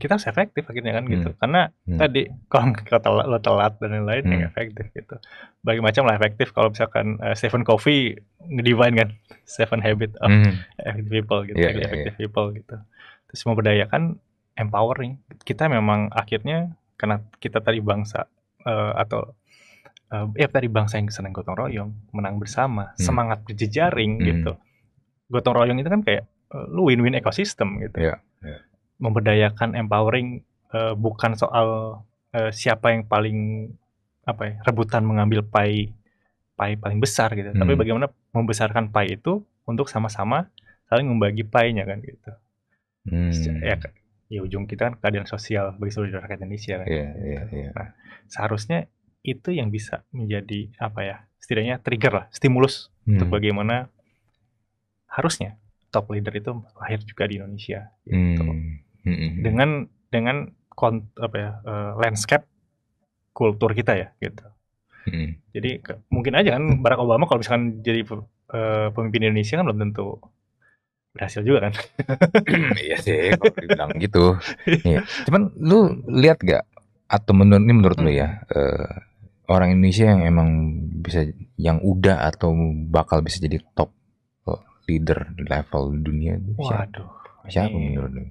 S2: kita harus efektif akhirnya kan gitu. hmm. gitu karena hmm. tadi kalau telat, lo telat dan lain-lain hmm. yang efektif gitu bagi macam lah efektif kalau misalkan uh, seven coffee ngedivine kan Seven Habit of hmm. People gitu yeah, yeah, yeah. people gitu terus memberdayakan empowering. Kita memang akhirnya karena kita tadi bangsa uh, atau uh, ya tadi bangsa yang senang gotong royong, menang bersama, hmm. semangat berjejaring hmm. gitu. Gotong royong itu kan kayak eh, lu win-win ekosistem gitu. Yeah. Yeah. Memberdayakan empowering uh, bukan soal uh, siapa yang paling apa ya, rebutan mengambil pai pai paling besar gitu, hmm. tapi bagaimana membesarkan pai itu untuk sama-sama saling membagi pai nya kan gitu. Hmm. Ya ya ujung kita kan keadilan sosial bagi seluruh rakyat Indonesia kan. Yeah, yeah, gitu. yeah. Nah, seharusnya itu yang bisa menjadi apa ya setidaknya trigger lah stimulus hmm. untuk bagaimana harusnya top leader itu lahir juga di Indonesia
S3: gitu. hmm. Hmm. hmm, hmm.
S2: dengan dengan kont apa ya uh, landscape kultur kita ya gitu hmm. jadi ke, mungkin aja kan Barack Obama kalau misalkan jadi uh, pemimpin Indonesia kan belum tentu berhasil juga kan
S1: iya sih kalau dibilang gitu iya. cuman lu lihat gak atau menurut ini menurut hmm. lu ya uh, orang Indonesia yang emang bisa yang udah atau bakal bisa jadi top eh, leader di level dunia waduh siapa, ini... menurut lu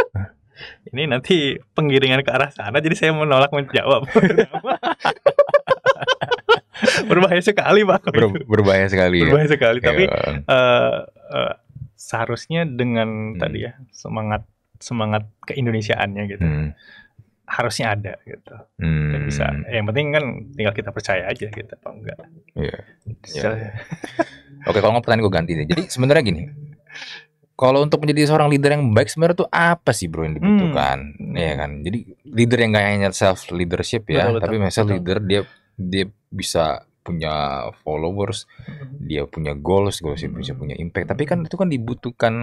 S2: ini nanti penggiringan ke arah sana jadi saya menolak menjawab berbahaya sekali pak Ber,
S1: berbahaya sekali ya. berbahaya sekali ya. tapi
S2: uh, seharusnya dengan hmm. tadi ya semangat semangat keindonesiaannya gitu hmm. harusnya ada gitu hmm. bisa yang penting kan tinggal kita percaya aja gitu apa enggak yeah. Iya.
S1: Yeah. oke kalau nggak pertanyaan gue ganti deh jadi sebenarnya gini kalau untuk menjadi seorang leader yang baik sebenarnya tuh apa sih bro yang hmm. dibutuhkan hmm. ya kan jadi leader yang gak hanya self leadership ya betul, betul, tapi misalnya leader dia dia bisa punya followers, mm-hmm. dia punya goals, gue sih bisa mm-hmm. punya impact. Tapi kan itu kan dibutuhkan,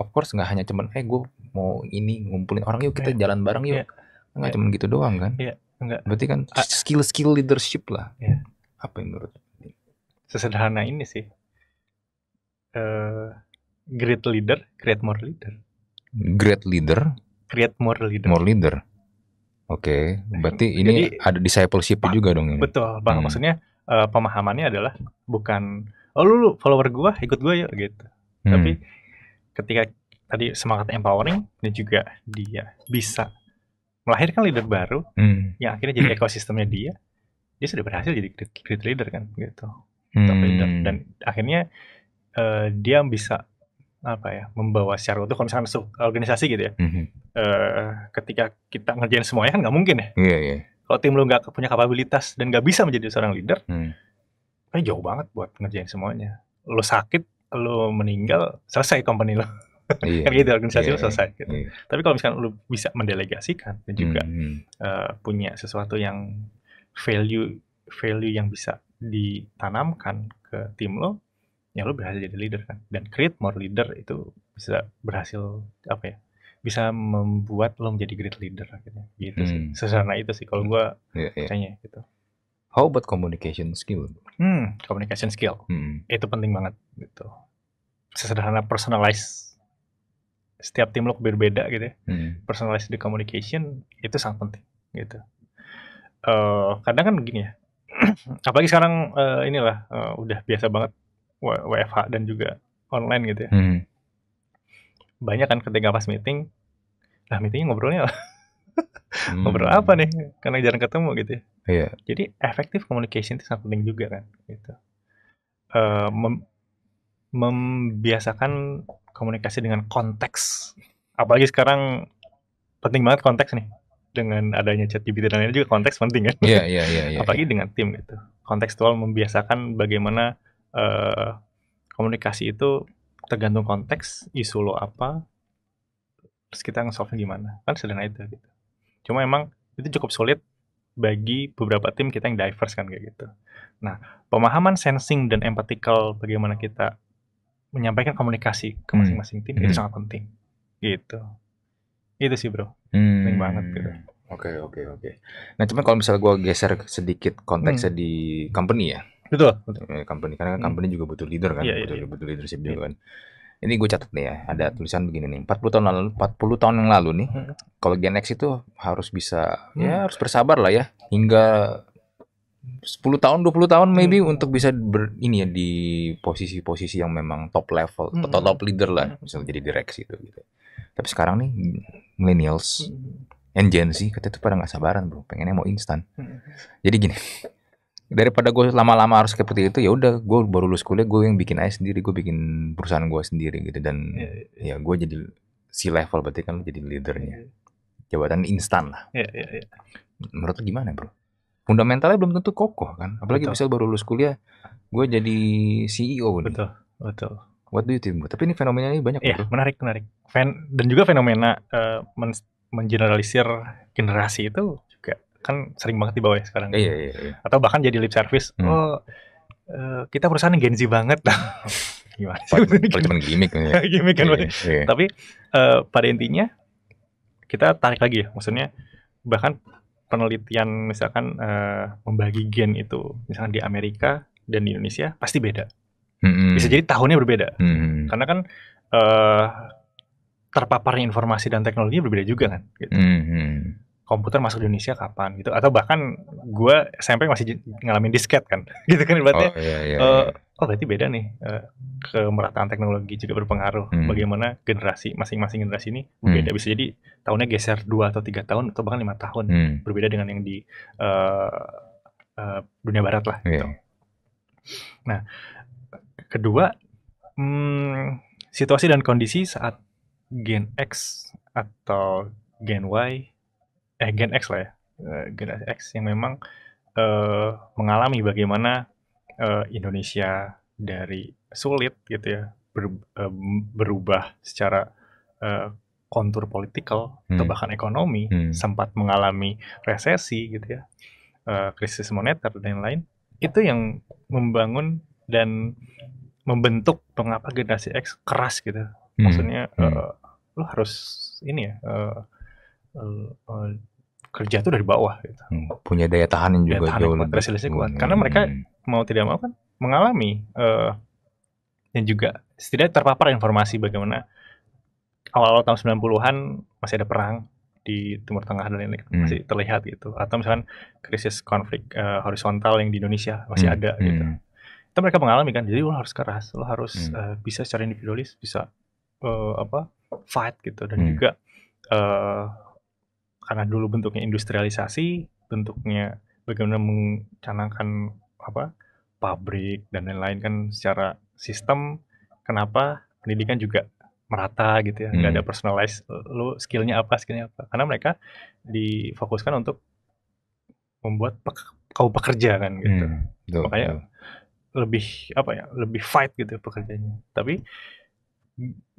S1: of course nggak hanya cuman, eh gue mau ini ngumpulin orang yuk kita yeah. jalan bareng yuk, yeah. nggak yeah. cuman gitu doang kan? Iya, yeah. Berarti kan skill-skill leadership lah. Yeah. Apa yang menurut?
S2: Sesederhana ini sih. Uh, great leader, create more leader.
S1: Great leader, create more leader. More leader. Oke, okay. berarti ini Jadi, ada discipleship juga dong ini.
S2: Betul, Bang. Hmm. Maksudnya uh, pemahamannya adalah bukan oh lu, lu follower gua ikut gua yuk gitu hmm. tapi ketika tadi semangat empowering dan juga dia bisa melahirkan leader baru hmm. yang akhirnya jadi ekosistemnya dia dia sudah berhasil jadi great leader kan gitu
S3: hmm. leader dan
S2: akhirnya uh, dia bisa apa ya membawa secara utuh kalau misalnya organisasi gitu ya mm -hmm. uh, ketika kita ngerjain semuanya kan nggak mungkin ya yeah, yeah kalau tim lu nggak punya kapabilitas dan nggak bisa menjadi seorang leader, hmm. kan jauh banget buat ngerjain semuanya. Lu sakit, lu meninggal, selesai company lo. Iya, kan gitu organisasi iya, lu selesai. Gitu. Iya. Tapi kalau misalkan lu bisa mendelegasikan dan juga hmm. uh, punya sesuatu yang value value yang bisa ditanamkan ke tim lo, ya lo berhasil jadi leader kan. Dan create more leader itu bisa berhasil apa ya? bisa membuat lo menjadi great leader akhirnya gitu hmm. sih sesana itu sih kalau gue yeah, yeah. gitu
S1: how about communication skill hmm communication
S2: skill hmm. itu penting banget gitu sesederhana personalize setiap tim lo berbeda gitu ya. hmm. personalize the communication itu sangat penting gitu uh, kadang kan begini ya apalagi sekarang uh, inilah uh, udah biasa banget WFH dan juga online gitu ya hmm banyak kan ketika pas meeting nah meetingnya ngobrolnya hmm. ngobrol apa nih karena jarang ketemu gitu ya yeah. jadi efektif communication itu sangat penting juga kan gitu uh, mem membiasakan komunikasi dengan konteks apalagi sekarang penting banget konteks nih dengan adanya chat GPT dan lain juga konteks penting kan yeah, yeah, yeah, yeah, apalagi yeah. dengan tim gitu kontekstual membiasakan bagaimana uh, komunikasi itu tergantung konteks isu lo apa terus kita nge-solve gimana kan sederhana itu gitu cuma emang itu cukup sulit bagi beberapa tim kita yang diverse kan kayak gitu. Nah, pemahaman sensing dan empathical bagaimana kita menyampaikan komunikasi ke hmm. masing-masing tim hmm. itu sangat penting. Gitu. Itu sih, Bro. Hmm. Penting banget gitu. Oke, okay, oke, okay, oke. Okay.
S1: Nah, cuman kalau misalnya gue geser sedikit konteksnya hmm. di company ya. Betul, betul. Eh, company karena hmm. company hmm. juga butuh leader kan, yeah, butuh, yeah, iya. butuh leadership yeah. juga iya. kan. Ini gue catat nih ya, ada tulisan begini nih, 40 tahun lalu, 40 tahun yang lalu nih, hmm. kalau Gen X itu harus bisa hmm. ya harus bersabar lah ya hingga 10 tahun, 20 tahun maybe hmm. untuk bisa ber, ini ya di posisi-posisi yang memang top level, hmm. top, hmm. top leader lah, misalnya jadi direksi itu gitu. Tapi sekarang nih millennials hmm. and Gen Z katanya tuh pada nggak sabaran bro, pengennya mau instan. Jadi gini, daripada gue lama-lama harus seperti itu ya udah gue baru lulus kuliah gue yang bikin aja sendiri gue bikin perusahaan gue sendiri gitu dan yeah, yeah. ya gue jadi si level berarti kan jadi leadernya yeah. jabatan instan lah yeah, yeah, yeah. menurut lo gimana bro fundamentalnya belum tentu kokoh kan apalagi betul. misal baru lulus kuliah gue jadi CEO nih. betul what do you think tapi ini fenomena ini banyak yeah, menarik menarik
S2: Fen dan juga fenomena uh, men mengeneralisir generasi itu kan sering banget dibawa ya sekarang. Kan. Iya, iya, iya. Atau bahkan jadi lip service. Hmm. Oh, uh, kita perusahaan Gen Z banget.
S1: Gimana sih? Pada, oh, oh, gimmick. Kan ya. gimmick kan. Iya, iya.
S2: Tapi uh, pada intinya kita tarik lagi ya. Maksudnya bahkan penelitian misalkan uh, membagi gen itu misalkan di Amerika dan di Indonesia pasti beda. hmm Bisa jadi tahunnya berbeda. hmm Karena kan uh, terpaparnya informasi dan teknologi berbeda juga kan. Gitu.
S3: hmm, hmm
S2: komputer masuk di Indonesia kapan gitu atau bahkan gue SMP masih ngalamin disket kan gitu kan berarti oh,
S3: iya,
S4: iya, iya. Eh,
S2: oh berarti beda nih uh, eh, kemerataan teknologi juga berpengaruh hmm. bagaimana generasi masing-masing generasi ini berbeda hmm. bisa jadi tahunnya geser dua atau tiga tahun atau bahkan lima tahun hmm. berbeda dengan yang di uh, uh, dunia barat lah yeah. gitu nah kedua hmm, situasi dan kondisi saat Gen X atau Gen Y eh Gen X lah ya eh, Gen X yang memang uh, mengalami bagaimana uh, Indonesia dari sulit gitu ya ber, uh, berubah secara uh, kontur politikal hmm. atau bahkan ekonomi hmm. sempat mengalami resesi gitu ya uh, krisis moneter dan lain-lain itu yang membangun dan membentuk mengapa generasi X keras gitu hmm. maksudnya hmm. Uh, lo harus ini ya uh, uh, uh, kerja tuh dari bawah gitu.
S1: Hmm, punya daya tahan yang juga daya tahan jauh kuat,
S2: kuat. Hmm. Karena mereka mau tidak mau kan mengalami uh, dan juga setidaknya terpapar informasi bagaimana awal-awal tahun 90-an masih ada perang di Timur Tengah dan lain-lain hmm. masih terlihat gitu. Atau misalkan krisis konflik uh, horizontal yang di Indonesia masih hmm. ada hmm. gitu. Hmm. Itu mereka mengalami kan. Jadi lo harus keras, lo harus hmm. uh, bisa secara individualis bisa uh, apa fight gitu dan hmm. juga uh, karena dulu bentuknya industrialisasi, bentuknya bagaimana mencanangkan apa pabrik dan lain-lain kan secara sistem. Kenapa pendidikan juga merata gitu ya, nggak hmm. ada personalized. lo skillnya apa skillnya apa karena mereka difokuskan untuk membuat pe kau pekerja kan gitu hmm. Duh, makanya duh. lebih apa ya lebih fight gitu ya pekerjanya tapi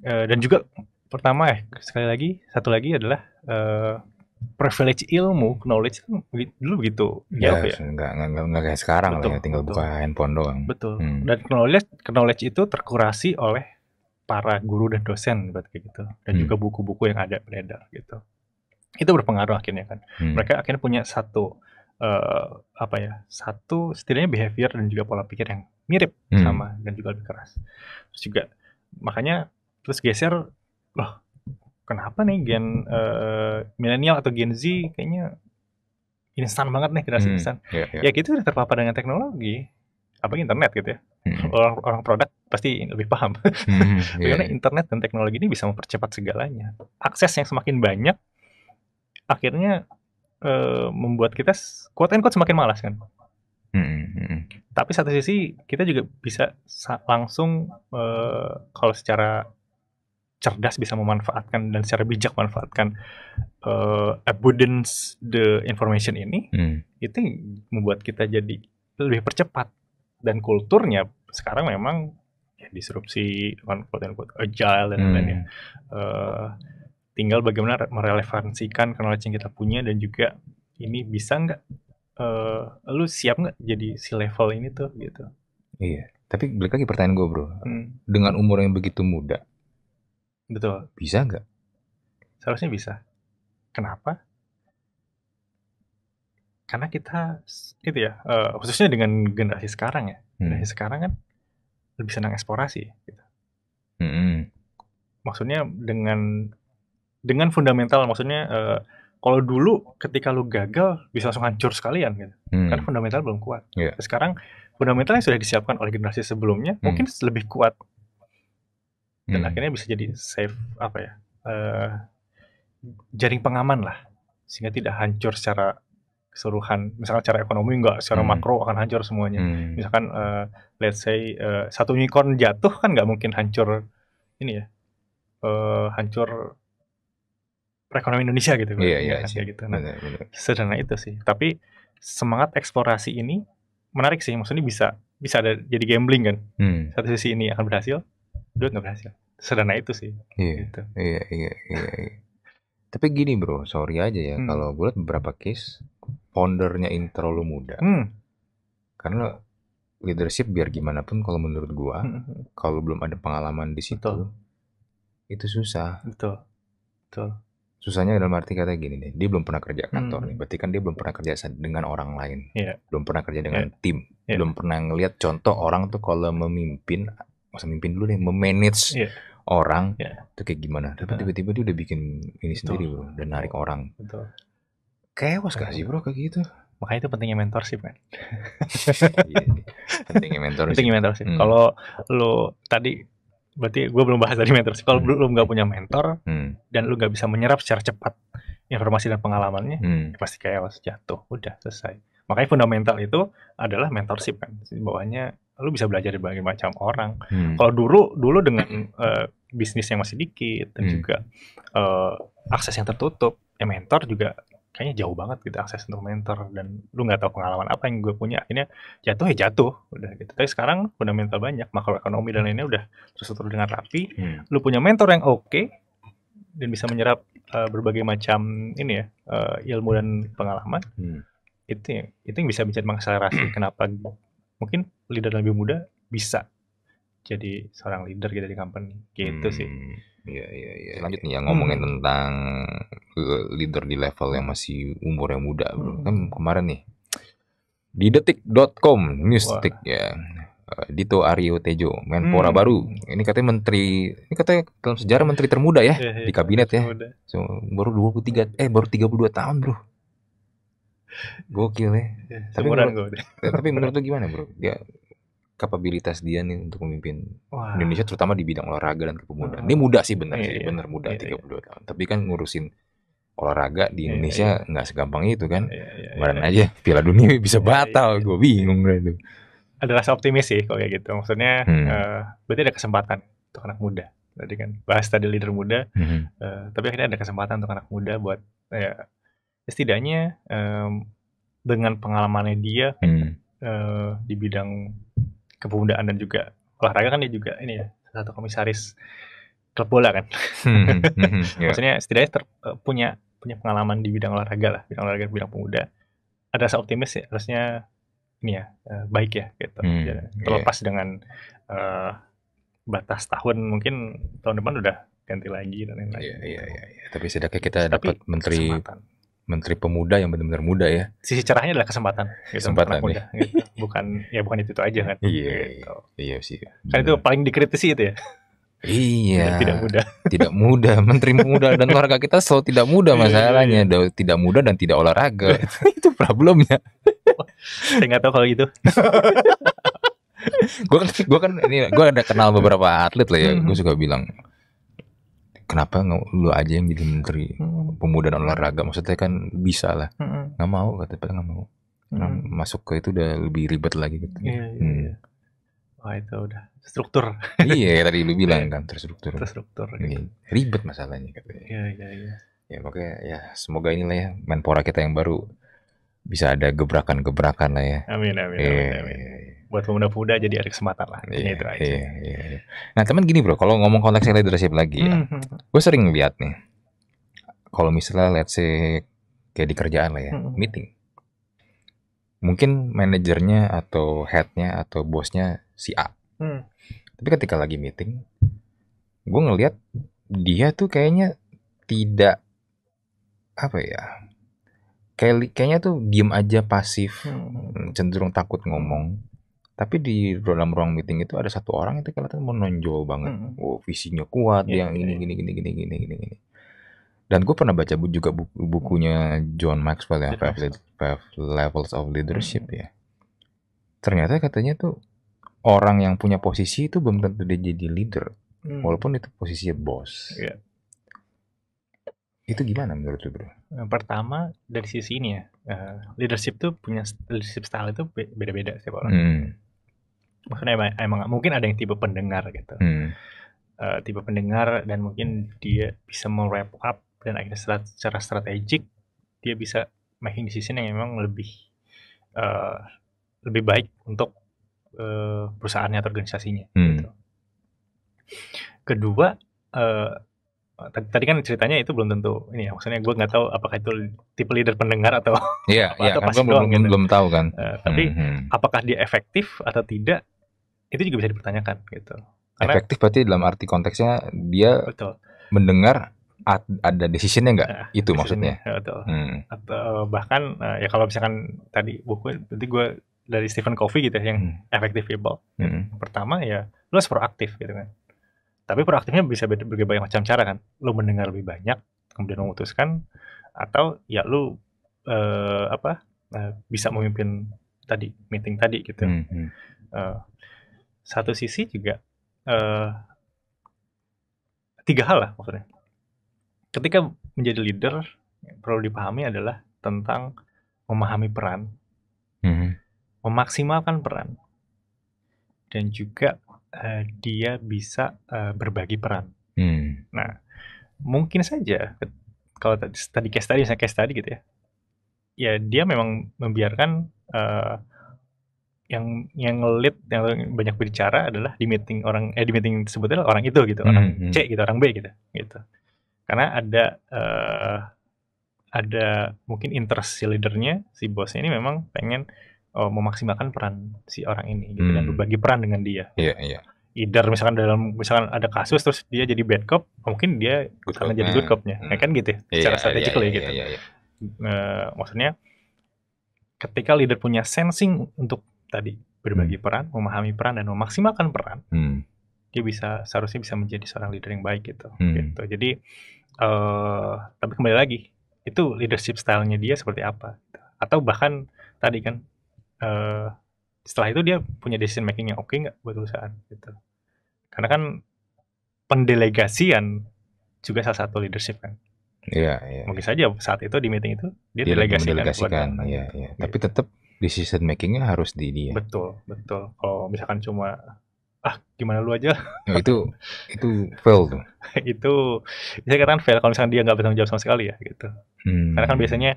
S2: eh, dan juga pertama ya sekali lagi satu lagi adalah e, privilege ilmu, knowledge kan dulu gitu Ya, ya? Enggak, enggak, enggak, enggak kayak sekarang betul, lah ya, tinggal betul. buka handphone doang. Betul. Hmm. Dan knowledge, knowledge itu terkurasi oleh para guru dan dosen berarti gitu. Dan hmm. juga buku-buku yang ada beredar gitu. Itu berpengaruh akhirnya kan. Hmm. Mereka akhirnya punya satu uh, apa ya? Satu setidaknya behavior dan juga pola pikir yang mirip hmm. sama dan juga lebih keras. Terus juga makanya terus geser loh kenapa nih gen uh, milenial atau gen Z kayaknya instan banget nih generasi hmm, instan. Yeah, yeah. Ya kita gitu, udah terpapar dengan teknologi, apa internet gitu ya. Hmm. Orang orang produk pasti lebih paham. Hmm, yeah. Karena iya. internet dan teknologi ini bisa mempercepat segalanya. Akses yang semakin banyak akhirnya uh, membuat kita quote kuat semakin malas kan.
S3: Hmm, hmm, hmm, hmm.
S2: Tapi satu sisi kita juga bisa langsung uh, kalau secara cerdas bisa memanfaatkan dan secara bijak memanfaatkan uh, abundance the information ini hmm. itu membuat kita jadi lebih percepat dan kulturnya sekarang memang ya, disrupsi quote unquote agile dan hmm. lain-lain hmm. uh, tinggal bagaimana merelevansikan knowledge yang kita punya dan juga ini bisa nggak uh, lu siap nggak jadi si level ini tuh gitu
S1: iya tapi balik lagi pertanyaan gue bro hmm. dengan umur yang begitu muda Betul. Bisa nggak?
S2: Seharusnya bisa. Kenapa? Karena kita itu ya, uh, khususnya dengan generasi sekarang ya. Hmm. Generasi sekarang kan lebih senang eksplorasi. Gitu. Hmm. Maksudnya dengan dengan fundamental, maksudnya uh, kalau dulu ketika lu gagal bisa langsung hancur sekalian gitu. Hmm. Karena fundamental belum kuat. Yeah. Sekarang yang sudah disiapkan oleh generasi sebelumnya, hmm. mungkin lebih kuat dan hmm. akhirnya bisa jadi safe apa ya uh, jaring pengaman lah sehingga tidak hancur secara keseluruhan misalkan secara ekonomi enggak secara hmm. makro akan hancur semuanya hmm. misalkan uh, let's say uh, satu unicorn jatuh kan nggak mungkin hancur ini ya uh, hancur perekonomian Indonesia gitu yeah, yeah, kan yeah. gitu nah sederhana itu sih tapi semangat eksplorasi ini menarik sih maksudnya bisa bisa ada jadi gambling kan hmm. satu sisi ini akan berhasil duit nggak berhasil sederhana itu sih iya gitu.
S1: iya iya iya, iya. tapi gini bro sorry aja ya hmm. kalau gue liat beberapa case foundernya ini terlalu muda hmm. karena leadership biar gimana pun kalau menurut gua hmm, hmm, hmm. kalau belum ada pengalaman di situ betul. itu susah
S2: betul
S3: betul
S1: susahnya dalam arti kata gini nih, dia belum pernah kerja kantor hmm. nih berarti kan dia belum pernah kerja dengan orang lain yeah. belum pernah kerja dengan yeah. tim yeah. belum pernah ngelihat contoh orang tuh kalau memimpin masa mimpin dulu deh memanage yeah. orang yeah. itu kayak gimana tapi iya. tiba-tiba dia udah bikin ini Betul. sendiri bro dan narik orang Betul. kewas gak sih bro kayak gitu
S2: makanya itu pentingnya mentorship kan iya, iya. pentingnya mentorship pentingnya mentorship hmm. kalau lo tadi berarti gue belum bahas dari mentorship kalau hmm. belum nggak punya mentor hmm. dan lo nggak bisa menyerap secara cepat informasi dan pengalamannya hmm. ya pasti chaos jatuh udah selesai makanya fundamental itu adalah mentorship kan di bawahnya lu bisa belajar dari berbagai macam orang. Hmm. Kalau dulu dulu dengan uh, bisnis yang masih dikit dan hmm. juga uh, akses yang tertutup, ya mentor juga kayaknya jauh banget gitu akses untuk mentor dan lu nggak tahu pengalaman apa yang gue punya akhirnya jatuh ya jatuh udah gitu tapi sekarang fundamental banyak ekonomi dan lainnya udah terstruktur dengan rapi hmm. lu punya mentor yang oke okay, dan bisa menyerap uh, berbagai macam ini ya uh, ilmu dan pengalaman hmm. itu itu yang bisa bisa mengakselerasi kenapa mungkin leader yang lebih muda bisa
S1: jadi seorang leader gitu di company gitu hmm, sih iya iya iya lanjut nih ya ngomongin hmm. tentang leader di level yang masih umur yang muda hmm. kan kemarin nih di detik.com detik ya eh, Dito Aryo Tejo, Menpora hmm. baru. Ini katanya menteri, ini katanya dalam sejarah menteri termuda ya, ya, ya di kabinet ya. So, baru 23 eh baru 32 tahun, Bro. Gokil ya. ya tapi, menurut, gue. tapi menurut lu gimana bro? Dia kapabilitas dia nih untuk memimpin Wah. Indonesia terutama di bidang olahraga dan kepemudaan. Dia muda sih benar iya, sih, iya. benar muda iya, 32 iya. tahun. Tapi kan ngurusin olahraga di iya, Indonesia iya. nggak iya, segampang itu kan. Iya, Kemarin aja Piala Dunia bisa batal, gue bingung itu. Ada rasa optimis sih kalau kayak gitu. Maksudnya
S2: hmm. uh, berarti ada kesempatan untuk anak muda. Tadi kan bahas tadi leader muda, hmm. uh, tapi akhirnya ada kesempatan untuk anak muda buat ya, setidaknya um, dengan pengalamannya dia hmm. uh, di bidang kepemudaan dan juga olahraga kan dia juga ini ya satu komisaris klub bola kan hmm, hmm, hmm, yeah. maksudnya setidaknya ter, uh, punya punya pengalaman di bidang olahraga lah bidang olahraga bidang pemuda ada rasa optimis ya harusnya ini ya uh, baik ya gitu hmm, ya, ya. terlepas yeah. dengan uh, batas tahun mungkin tahun depan udah ganti lagi dan lain-lain. Iya,
S1: iya, iya. iya. Tapi setidaknya kita dapat menteri menteri pemuda yang benar-benar muda ya. Sisi
S2: cerahnya adalah kesempatan. Gitu, kesempatan nih. Iya. Muda, gitu. Bukan ya bukan itu itu aja kan. Iya, iya. Gitu. Iya sih. Kan itu paling dikritisi itu ya.
S1: Iya. Tidak mudah. Tidak mudah. Menteri muda dan olahraga kita selalu tidak mudah iya, masalahnya. Iya, iya. Tidak mudah dan tidak olahraga. itu problemnya. Saya nggak tahu kalau gitu. gue kan gue kan ini gue ada kenal beberapa atlet lah ya. Hmm. Gue suka bilang kenapa lu aja yang jadi menteri hmm. pemuda dan olahraga maksudnya kan bisa lah hmm. nggak mau kata Pak nggak mau hmm. masuk ke itu udah lebih ribet lagi gitu iya, iya, hmm.
S2: iya. Wah itu udah struktur. iya tadi lu bilang kan terstruktur. Terstruktur. Iya, gitu. Ribet masalahnya katanya. Iya iya iya. Ya makanya ya
S1: semoga inilah ya Menpora kita yang baru bisa ada gebrakan-gebrakan lah ya. Amin amin. Yeah, amin, iya, amin.
S2: Yeah, yeah. Buat pemuda-pemuda jadi ada kesempatan lah. Yeah, itu aja. Yeah, yeah, iya.
S1: Nah teman gini bro, kalau ngomong konteks leadership lagi ya, mm-hmm. gue sering lihat nih, kalau misalnya let's say kayak di kerjaan lah ya, mm-hmm. meeting, mungkin manajernya atau headnya atau bosnya si A. Mm. Tapi ketika lagi meeting, gue ngeliat dia tuh kayaknya tidak apa ya kayak kayaknya tuh diem aja pasif hmm. hmm. cenderung takut ngomong tapi di dalam ruang meeting itu ada satu orang itu kelihatan menonjol banget hmm. Oh, visinya kuat yeah, yang iya, ini iya. gini gini gini gini gini gini dan gue pernah baca juga buku bukunya John Maxwell ya Five, Five Levels of Leadership hmm. ya ternyata katanya tuh orang yang punya posisi itu belum tentu dia jadi leader hmm. walaupun itu posisinya bos yeah. itu gimana menurut lu bro
S2: Eh, pertama dari sisi ini ya uh, leadership tuh punya leadership style itu beda-beda sih orang hmm. maksudnya emang, emang mungkin ada yang tipe pendengar gitu hmm. uh, tipe pendengar dan mungkin dia bisa merap up dan akhirnya secara, secara strategik dia bisa making decision yang memang lebih uh, lebih baik untuk uh, perusahaannya atau organisasinya hmm. gitu. kedua uh, Eh, tadi kan ceritanya itu belum tentu ini ya maksudnya gue nggak tahu apakah itu tipe leader pendengar atau iya yeah, iya kan gue belum gitu.
S1: belum tahu kan uh, tapi
S2: hmm. apakah dia efektif atau tidak itu juga bisa dipertanyakan gitu
S1: Karena, efektif berarti dalam arti konteksnya dia betul. mendengar ada decisionnya nggak nah, itu maksudnya ya,
S2: betul. Hmm. atau bahkan uh, ya kalau misalkan tadi buku berarti gue dari Stephen Covey gitu yang hmm. effective people hmm. pertama ya lu harus proaktif gitu kan tapi proaktifnya bisa berbagai macam cara kan. Lu mendengar lebih banyak, kemudian memutuskan, atau ya lu uh, apa uh, bisa memimpin tadi meeting tadi gitu. Mm -hmm. uh, satu sisi juga uh, tiga hal lah maksudnya. Ketika menjadi leader perlu dipahami adalah tentang memahami peran, mm -hmm. memaksimalkan peran, dan juga uh, dia bisa uh, berbagi peran. Hmm. Nah, mungkin saja kalau tadi case tadi misalnya case tadi gitu ya, ya dia memang membiarkan uh, yang yang lead yang banyak berbicara adalah di meeting orang eh di meeting sebetulnya orang itu gitu hmm, orang hmm. C gitu orang B gitu gitu karena ada uh, ada mungkin interest si leadernya si bosnya ini memang pengen uh, memaksimalkan peran si orang ini gitu hmm. dan berbagi peran dengan dia. Iya, yeah, iya. Yeah. Either misalkan dalam misalkan ada kasus terus dia jadi bad cop, mungkin dia good karena cop, jadi good cop-nya. Hmm. Ya kan gitu ya, yeah, secara iya, strategically iya, yeah, yeah, gitu. Yeah, yeah, yeah. E, maksudnya ketika leader punya sensing untuk tadi berbagi hmm. peran, memahami peran dan memaksimalkan peran, hmm. dia bisa seharusnya bisa menjadi seorang leader yang baik gitu. Hmm. Gitu. Jadi eh tapi kembali lagi itu leadership stylenya dia seperti apa, gitu. atau bahkan tadi kan uh, setelah itu dia punya decision making yang oke okay nggak buat perusahaan gitu karena kan pendelegasian juga salah satu leadership kan Iya, iya. Mungkin ya. saja saat itu di meeting itu dia, dia delegasikan. Delegasikan, ya, Gitu. Iya.
S1: Tapi tetap decision makingnya harus di dia.
S2: Betul, betul. Kalau misalkan cuma ah gimana lu aja.
S1: Nah, itu itu fail tuh.
S2: itu saya katakan fail kalau misalkan dia nggak bisa menjawab sama sekali ya gitu. Hmm. Karena kan biasanya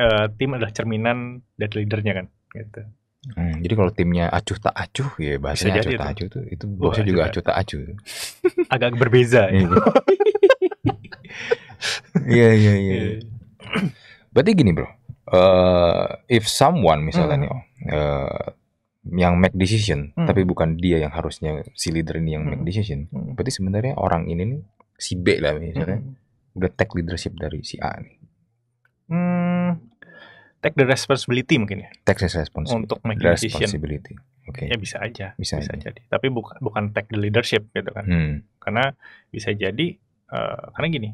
S2: uh, tim adalah cerminan dari leadernya kan gitu.
S1: Hmm, jadi kalau timnya acuh tak acuh ya bahasanya acuh tak acuh itu itu bosnya juga acuh tak acuh. Agak berbeza. Ya. Iya. Iya, iya, iya iya iya. Berarti gini bro, uh, if someone misalnya mm. uh, yang make decision, mm. tapi bukan dia yang harusnya si leader ini yang make hmm. decision, mm. berarti sebenarnya orang ini nih si B lah misalnya mm. udah take leadership dari si A nih.
S2: Hmm, take the responsibility mungkin ya. Take the responsibility. Untuk making decision. Oke. Okay. Ya bisa aja. Bisa, bisa jadi. Tapi bukan bukan take the leadership gitu kan. Hmm. Karena bisa jadi uh, karena gini.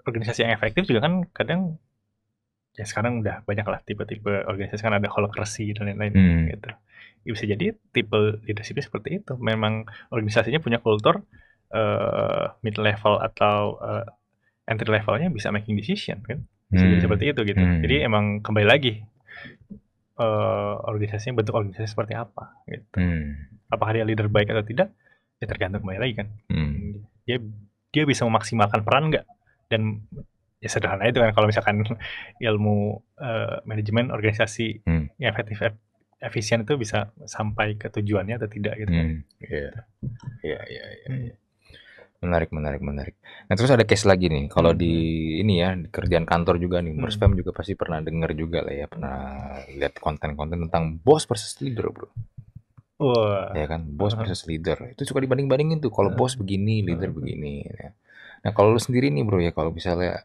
S2: Organisasi yang efektif juga kan kadang ya sekarang udah banyak lah tipe-tipe organisasi kan ada holokrasi dan lain-lain hmm. gitu. Ya bisa jadi tipe leadership seperti itu. Memang organisasinya punya kultur uh, mid level atau uh, entry levelnya bisa making decision kan bisa hmm. seperti itu gitu hmm. jadi emang kembali lagi uh, eh, organisasinya bentuk organisasi seperti apa gitu hmm. apakah dia leader baik atau tidak ya tergantung kembali lagi kan hmm. dia dia bisa memaksimalkan peran nggak dan ya sederhana itu kan kalau misalkan ilmu uh, manajemen organisasi hmm. yang efektif efisien itu bisa sampai ke tujuannya atau tidak gitu kan. Hmm. Iya. Iya iya
S3: iya. Hmm. iya.
S1: Menarik, menarik, menarik. Nah terus ada case lagi nih, kalau di hmm. ini ya di kerjaan kantor juga nih, hmm. juga pasti pernah dengar juga lah ya, pernah lihat konten-konten tentang bos versus leader, bro. Wah. Ya kan, bos uh -huh. versus leader. Itu suka dibanding-bandingin tuh, kalau uh -huh. bos begini, leader uh -huh. begini. Ya. Nah kalau lu sendiri nih bro ya, kalau misalnya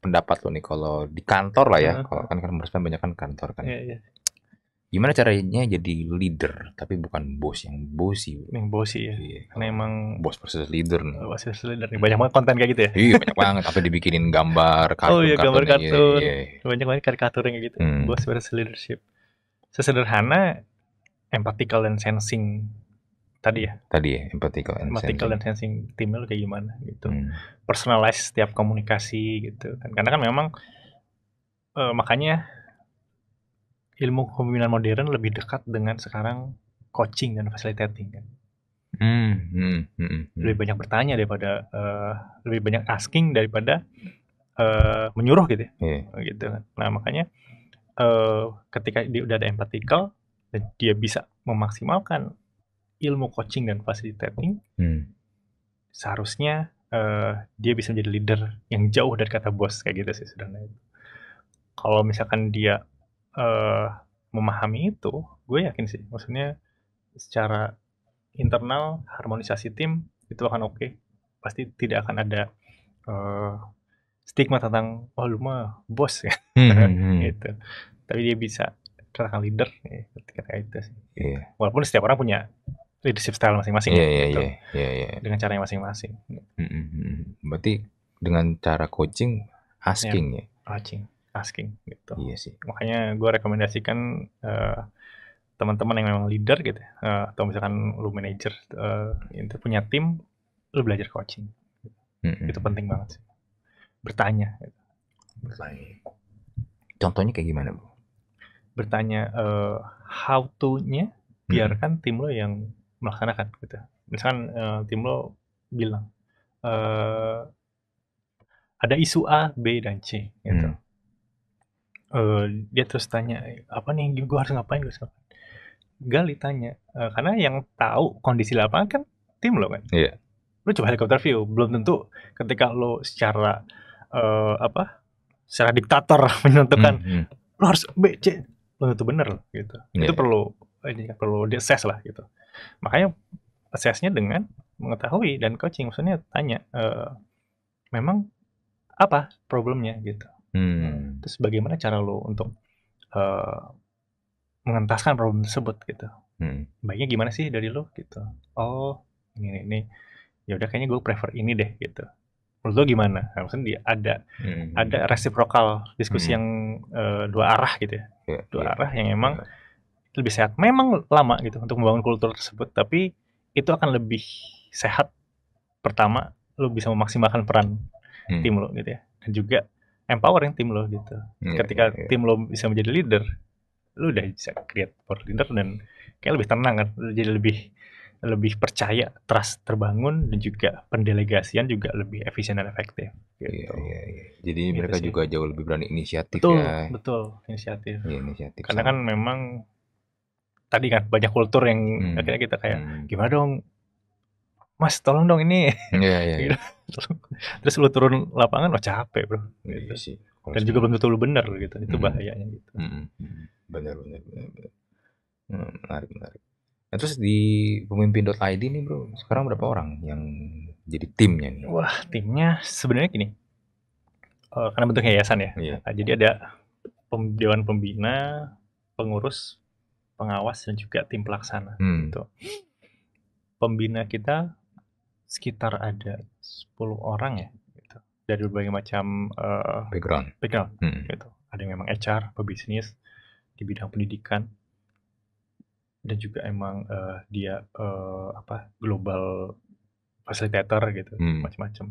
S1: pendapat lo nih, kalau di kantor lah ya, uh -huh. kalau kan kan banyak kan kantor kan. Yeah, yeah gimana caranya jadi leader tapi bukan bos yang bosi yang bosi ya
S2: iya. karena emang bos versus leader nih bos versus leader nih banyak banget konten kayak gitu ya iya
S1: banyak banget apa dibikinin gambar kartun oh iya gambar kartun, Iya,
S2: iya. iya. banyak banget karikatur yang kayak gitu hmm. bos versus leadership sesederhana empathical and sensing tadi ya tadi
S1: ya empathical and empathical sensing. dan
S2: sensing timnya lo kayak gimana gitu hmm. personalize setiap komunikasi gitu kan karena kan memang uh, makanya ilmu kepemimpinan modern lebih dekat dengan sekarang coaching dan facilitating kan.
S3: Hmm, hmm, hmm, hmm.
S2: Lebih banyak bertanya daripada uh, lebih banyak asking daripada uh, menyuruh gitu ya. Yeah. Oh, gitu kan. Nah, makanya uh, ketika dia udah ada empatikal dan dia bisa memaksimalkan ilmu coaching dan facilitating, hmm. seharusnya uh, dia bisa menjadi leader yang jauh dari kata bos kayak gitu sih sebenarnya. Kalau misalkan dia uh, memahami itu, gue yakin sih. Maksudnya secara internal harmonisasi tim itu akan oke. Okay. Pasti tidak akan ada uh, stigma tentang oh lu mah bos ya. Hmm, hmm, hmm. gitu. Tapi dia bisa terangkan leader ya, ketika itu sih. Yeah. Walaupun setiap orang punya leadership style masing-masing. Yeah, yeah, yeah. Dengan caranya masing-masing. Mm
S1: -hmm. Berarti dengan cara coaching iya. asking yeah. ya.
S2: Coaching asking gitu. Iya sih. Makanya gue rekomendasikan uh, teman-teman yang memang leader gitu, uh, atau misalkan lu manager uh, itu punya tim, lu belajar coaching. Gitu. Mm-hmm. Itu penting banget sih. Bertanya. Gitu. Bertanya.
S1: Contohnya kayak gimana bu?
S2: Bertanya uh, how to-nya, biarkan hmm tim lo yang melaksanakan gitu. Misalkan uh, tim lo bilang. Uh, ada isu A, B, dan C gitu. Hmm uh, dia terus tanya apa nih gue harus ngapain gue sekarang ngapain Gali tanya uh, karena yang tahu kondisi lapangan kan tim lo kan iya yeah. lo coba helikopter view belum tentu ketika lo secara uh, apa secara diktator menentukan mm -hmm. lo harus B C itu tentu bener gitu yeah. itu iya. perlu ini ya, perlu di assess lah gitu makanya assessnya dengan mengetahui dan coaching maksudnya tanya uh, memang apa problemnya gitu Hmm. Terus bagaimana cara lo untuk uh, mengentaskan problem tersebut gitu? Hmm. Baiknya gimana sih dari lo gitu? Oh, ini ini, ini. ya udah kayaknya gue prefer ini deh gitu. Menurut lo gimana? Nah, maksudnya dia ada hmm. ada reciprocal diskusi hmm. yang uh, dua arah gitu ya? ya, dua ya. arah yang emang ya. lebih sehat. Memang lama gitu untuk membangun kultur tersebut, tapi itu akan lebih sehat. Pertama, lo bisa memaksimalkan peran hmm. tim lo gitu ya, dan juga empowering tim lo gitu. Yeah, Ketika yeah, yeah. tim lo bisa menjadi leader, lo udah bisa create for leader dan kayak lebih tenang kan, jadi lebih lebih percaya, trust terbangun dan juga pendelegasian juga lebih efisien dan efektif.
S1: Gitu. Yeah, yeah, yeah. Jadi gitu mereka sih. juga jauh lebih berani inisiatif betul, ya.
S2: Betul, inisiatif. Yeah, inisiatif. Karena sama. kan memang tadi kan banyak kultur yang hmm. akhirnya kita kayak hmm. gimana dong, Mas tolong dong ini. iya. iya. iya. Gitu. terus lu turun lapangan oh capek bro iya gitu. Iya sih. Dan juga belum tentu lu bener gitu. Itu hmm bahayanya gitu.
S1: hmm Benar benar bener, Hmm, menarik menarik. Nah, terus di pemimpin.id nih bro, sekarang berapa orang yang jadi timnya nih? Wah timnya sebenarnya
S2: gini, uh, karena bentuk yayasan ya. Iya. Nah, jadi ada pem, dewan pembina, pengurus, pengawas dan juga tim pelaksana. Hmm. Gitu. Pembina kita sekitar ada 10 orang ya gitu. dari berbagai macam uh, background background hmm. gitu ada yang memang HR pebisnis di bidang pendidikan dan juga emang uh, dia uh, apa global facilitator gitu hmm. macam-macam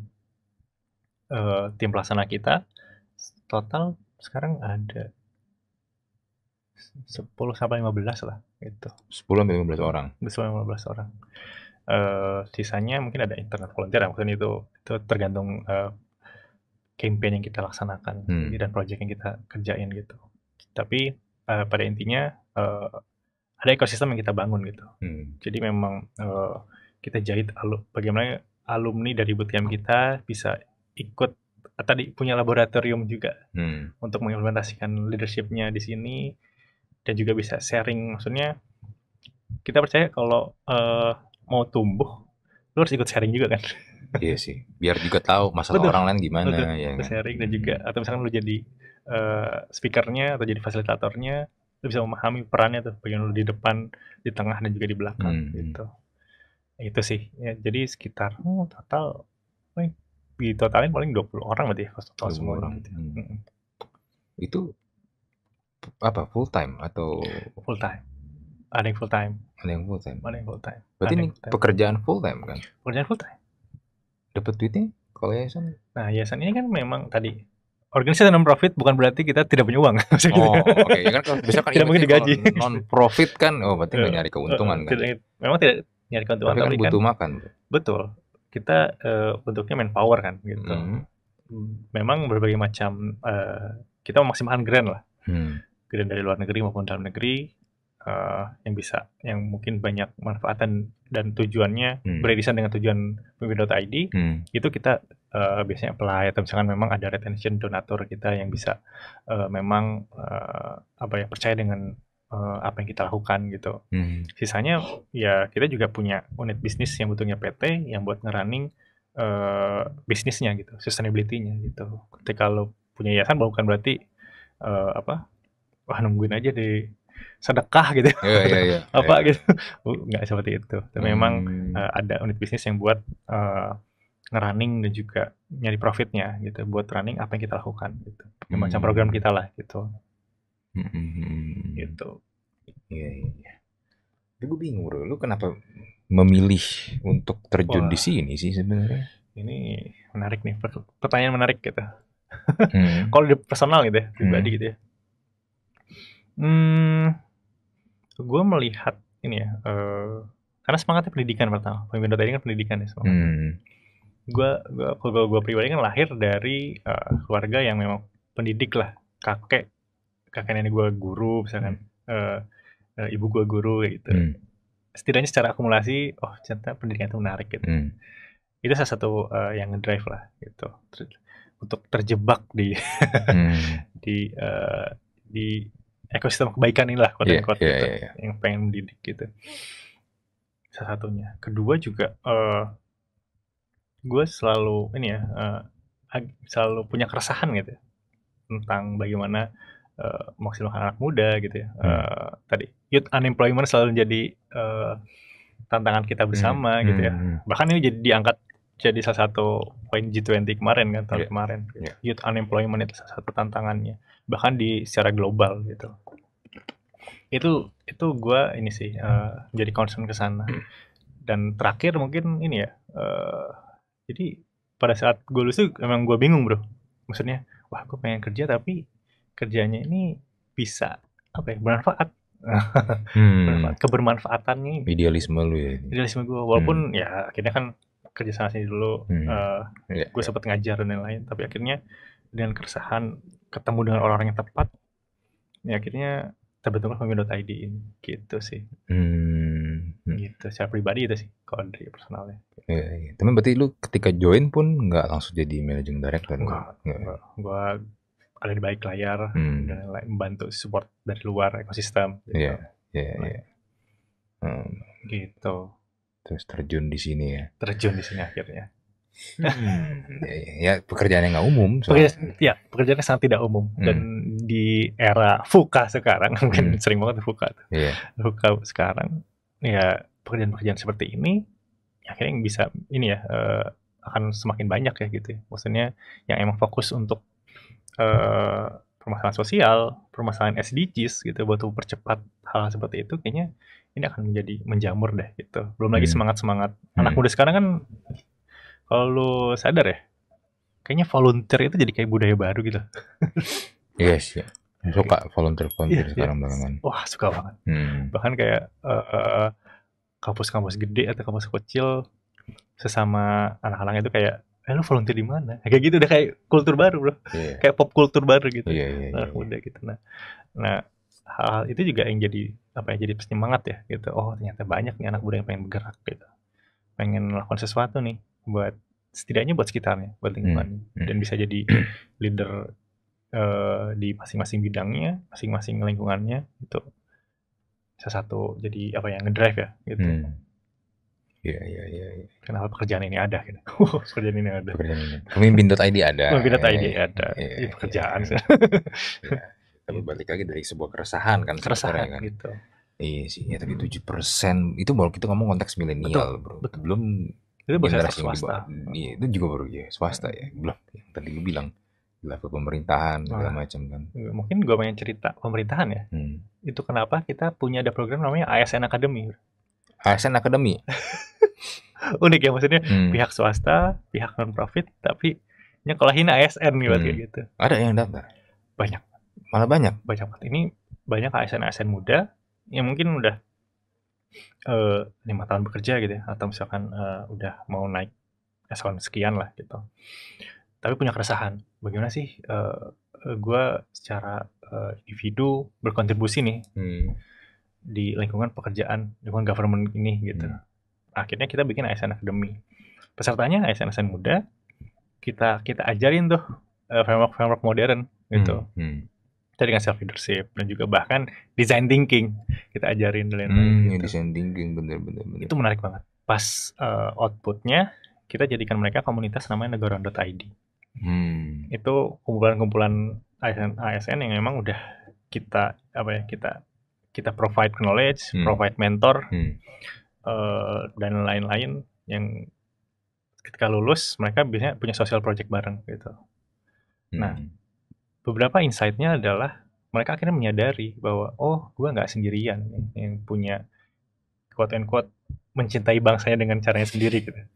S2: uh, tim pelaksana kita total sekarang ada 10 sampai 15 lah
S1: gitu. 10 sampai 15 orang.
S2: 10 sampai 15 orang uh, sisanya mungkin ada internet volunteer ya, maksudnya itu itu tergantung uh, campaign yang kita laksanakan hmm. dan project yang kita kerjain gitu tapi uh, pada intinya uh, ada ekosistem yang kita bangun gitu hmm. jadi memang uh, kita jahit alu bagaimana alumni dari bootcamp kita bisa ikut tadi punya laboratorium juga hmm. untuk mengimplementasikan leadershipnya di sini dan juga bisa sharing maksudnya kita percaya kalau uh, mau tumbuh lu harus ikut sharing juga kan
S1: iya sih biar juga tahu masalah betul, orang lain gimana betul, ya kan?
S2: sharing dan juga atau misalkan lu jadi uh, speakernya atau jadi fasilitatornya lu bisa memahami perannya tuh bagian lu di depan di tengah dan juga di belakang hmm. gitu itu sih ya, jadi sekitar oh, total di totalin paling 20
S1: orang berarti ya, total semua orang gitu. hmm. itu apa full time atau full time ada yang full time. Ada yang full time. Ada yang full
S2: time. Berarti ini full time.
S1: pekerjaan full time kan? Pekerjaan full time. Dapat duitnya kalau yayasan?
S2: Nah yayasan ini kan memang tadi
S1: organisasi non profit bukan berarti kita tidak punya uang. Gitu. oh, oke. Okay. Ya kan bisa kan tidak mungkin digaji. Non profit kan, oh berarti nggak eh, nyari keuntungan eh, kan? Tidak, memang tidak nyari keuntungan. Tapi, kan tapi kan butuh kan, makan.
S2: Betul. Kita uh, bentuknya manpower kan, gitu. Hmm. Memang berbagai macam uh, kita memaksimalkan grand lah. Hmm. grand dari luar negeri maupun dalam negeri uh, yang bisa yang mungkin banyak manfaat dan, dan tujuannya hmm. beririsan dengan tujuan pemimpin.id hmm. itu kita uh, biasanya apply atau misalkan memang ada retention donatur kita yang bisa uh, memang uh, apa ya percaya dengan uh, apa yang kita lakukan gitu. Hmm. Sisanya ya kita juga punya unit bisnis yang butuhnya PT yang buat ngerunning uh, bisnisnya gitu, sustainability-nya gitu. Ketika lo punya yayasan bukan berarti uh, apa? Wah nungguin aja deh sedekah gitu yeah, yeah, yeah, apa yeah. gitu nggak seperti itu tapi hmm. memang uh, ada unit bisnis yang buat uh, ngerunning dan juga nyari profitnya gitu buat running apa yang kita lakukan gitu hmm. macam program kita lah gitu
S3: hmm. hmm, hmm,
S1: hmm gitu iya iya, iya. gue bingung bro lu kenapa memilih untuk terjun Wah. di sini sih sebenarnya ini menarik nih pertanyaan
S2: menarik gitu hmm. kalau di personal gitu ya pribadi hmm. gitu ya Hmm, gue melihat ini ya, uh, karena semangatnya pendidikan pertama. Pemimpin tadi kan pendidikan ya semua. Hmm. Gue gue kalau gue pribadi kan lahir dari uh, keluarga yang memang pendidik lah, kakek kakek nenek gue guru misalkan, hmm. uh, ibu gue guru gitu. Hmm. Setidaknya secara akumulasi, oh cinta pendidikan itu menarik gitu. Hmm. Itu salah satu uh, yang ngedrive lah gitu. Untuk terjebak di hmm. di uh, di ekosistem kebaikan inilah quote yeah, quote yeah, gitu, yeah, iya. yang pengen mendidik gitu salah satunya kedua juga uh, eh, gue selalu ini ya uh, selalu punya keresahan gitu ya, tentang bagaimana uh, eh, maksimalkan anak muda gitu ya hmm. uh, tadi youth unemployment selalu jadi uh, tantangan kita bersama hmm. gitu ya hmm, hmm. bahkan ini jadi diangkat jadi salah satu poin G20 kemarin kan tahun yeah. kemarin yeah. youth unemployment itu salah satu tantangannya bahkan di secara global gitu itu itu gue ini sih uh, jadi concern ke sana dan terakhir mungkin ini ya uh, jadi pada saat gue lulus tuh emang gue bingung bro maksudnya wah gue pengen kerja tapi kerjanya ini bisa apa ya bermanfaat
S1: hmm.
S2: kebermanfaatannya
S1: idealisme lu ya
S2: idealisme gue walaupun hmm. ya akhirnya kan kerja sana sini dulu hmm. uh, eh, yeah. gue iya. sempat ngajar dan lain-lain tapi akhirnya dengan keresahan ketemu dengan orang-orang yang tepat ya akhirnya terbentuklah pemimpin.id ini gitu sih
S1: hmm.
S2: gitu secara pribadi itu sih kalau dari personalnya iya, iya.
S1: tapi berarti lu ketika join pun nggak langsung jadi managing director enggak,
S2: kan? enggak. gue ada di balik layar hmm. dan lain membantu support dari luar ekosistem gitu. iya
S1: iya nah. iya hmm. gitu terus terjun di sini ya. Terjun di sini akhirnya.
S2: Hmm, ya, iya, ya
S1: pekerjaan yang nggak umum. Pekerjaan,
S2: ya pekerjaannya sangat tidak umum hmm. dan di era fuka sekarang mungkin hmm. sering banget fuka tuh. Yeah. Fuka sekarang ya pekerjaan-pekerjaan seperti ini akhirnya yang bisa ini ya uh, akan semakin banyak ya gitu. Ya. Maksudnya yang emang fokus untuk uh, permasalahan sosial, permasalahan SDGs gitu buat percepat hal seperti itu kayaknya ini akan menjadi menjamur deh gitu. Belum lagi hmm. semangat-semangat hmm. anak muda sekarang kan kalau lu sadar ya kayaknya volunteer itu jadi kayak budaya baru gitu.
S1: yes, iya ya. Suka volunteer-volunteer yeah, sekarang yeah. belakangan.
S2: Wah, suka banget. Hmm. Bahkan kayak uh, uh, kampus-kampus gede atau kampus kecil sesama anak-anak itu kayak eh lu volunteer di mana kayak gitu udah kayak kultur baru bro yeah. kayak pop kultur baru gitu yeah, yeah, yeah, nah, iya. muda gitu nah nah hal, hal itu juga yang jadi apa ya jadi penyemangat ya gitu oh ternyata banyak nih anak muda yang pengen bergerak gitu pengen melakukan sesuatu nih buat setidaknya buat sekitarnya buat lingkungan hmm. hmm. dan bisa jadi leader uh, di masing-masing bidangnya masing-masing lingkungannya itu salah satu jadi apa ya ngedrive ya gitu hmm Iya, iya, iya, iya. Kenapa pekerjaan ini ada. Gitu. Oh, pekerjaan ini ada. Pekerjaan ini.
S1: Pemimpin.id ada. Pemimpin.id iya, ada. ID ya, iya, pekerjaan. Iya, iya. Tapi balik lagi dari sebuah keresahan kan. Keresahan kan. gitu. Iya sih, ya tapi hmm. tujuh persen itu baru kita ngomong konteks milenial, bro. Betul. Belum itu generasi swasta. Iya, itu juga baru ya swasta ya. Belum. Tadi lu bilang level pemerintahan segala macam kan.
S2: Mungkin gue pengen cerita pemerintahan ya. Hmm. Itu kenapa kita punya ada program namanya ASN Academy.
S1: ASN Academy.
S2: unik ya maksudnya hmm. pihak swasta, pihak non profit tapi kalau hina ASN gitu hmm. gitu. Ada yang daftar? Banyak. Malah banyak. Banyak banget. Ini banyak ASN-ASN muda yang mungkin udah eh, lima uh, tahun bekerja gitu ya atau misalkan uh, udah mau naik eselon sekian lah gitu. Tapi punya keresahan. Bagaimana sih uh, eh, gue secara uh, individu berkontribusi nih hmm. di lingkungan pekerjaan, lingkungan government ini gitu. Hmm akhirnya kita bikin ASN Academy pesertanya ASN-ASN muda kita kita ajarin tuh eh, framework framework modern gitu hmm, hmm. kita dengan self leadership dan juga bahkan design thinking kita ajarin dan lain-lain hmm, gitu. design thinking bener-bener itu menarik banget pas uh, outputnya kita jadikan mereka komunitas namanya negoron.id hmm. itu kumpulan-kumpulan ASN ASN yang memang udah kita apa ya kita kita provide knowledge, hmm. provide mentor, hmm. Eh, dan lain-lain yang ketika lulus mereka biasanya punya social project bareng gitu. Nah, hmm. beberapa insight-nya adalah mereka akhirnya menyadari bahwa oh gue nggak sendirian yang, punya quote and quote mencintai bangsanya dengan caranya sendiri gitu.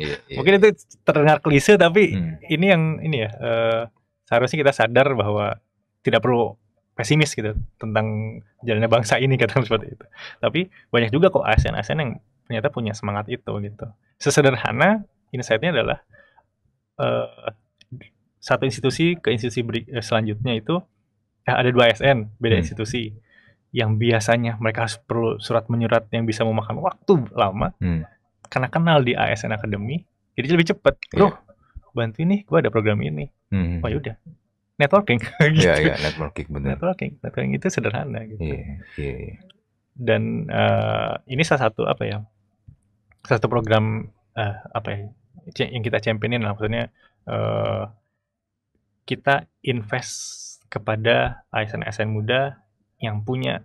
S2: Iya, iya. Mungkin itu terdengar klise tapi hmm. ini yang ini ya uh, seharusnya kita sadar bahwa tidak perlu pesimis gitu tentang jalannya bangsa ini katakan seperti itu. Tapi banyak juga kok ASN-ASN yang ternyata punya semangat itu gitu. Sesederhana insight-nya adalah uh, satu institusi ke institusi eh, selanjutnya itu nah ada dua ASN beda hmm. institusi yang biasanya mereka harus perlu surat menyurat yang bisa memakan waktu lama hmm. karena kenal di ASN Academy jadi lebih cepat. Bro, iya. yeah. bantu ini, gua ada program ini. Hmm. Oh yaudah, networking gitu. Iya, yeah, networking benar. Networking, networking itu sederhana gitu. Iya, yeah, iya. Yeah, Dan uh, ini salah satu apa ya? Salah satu program uh, apa ya? yang kita championin lah maksudnya uh, kita invest kepada ASN-ASN muda yang punya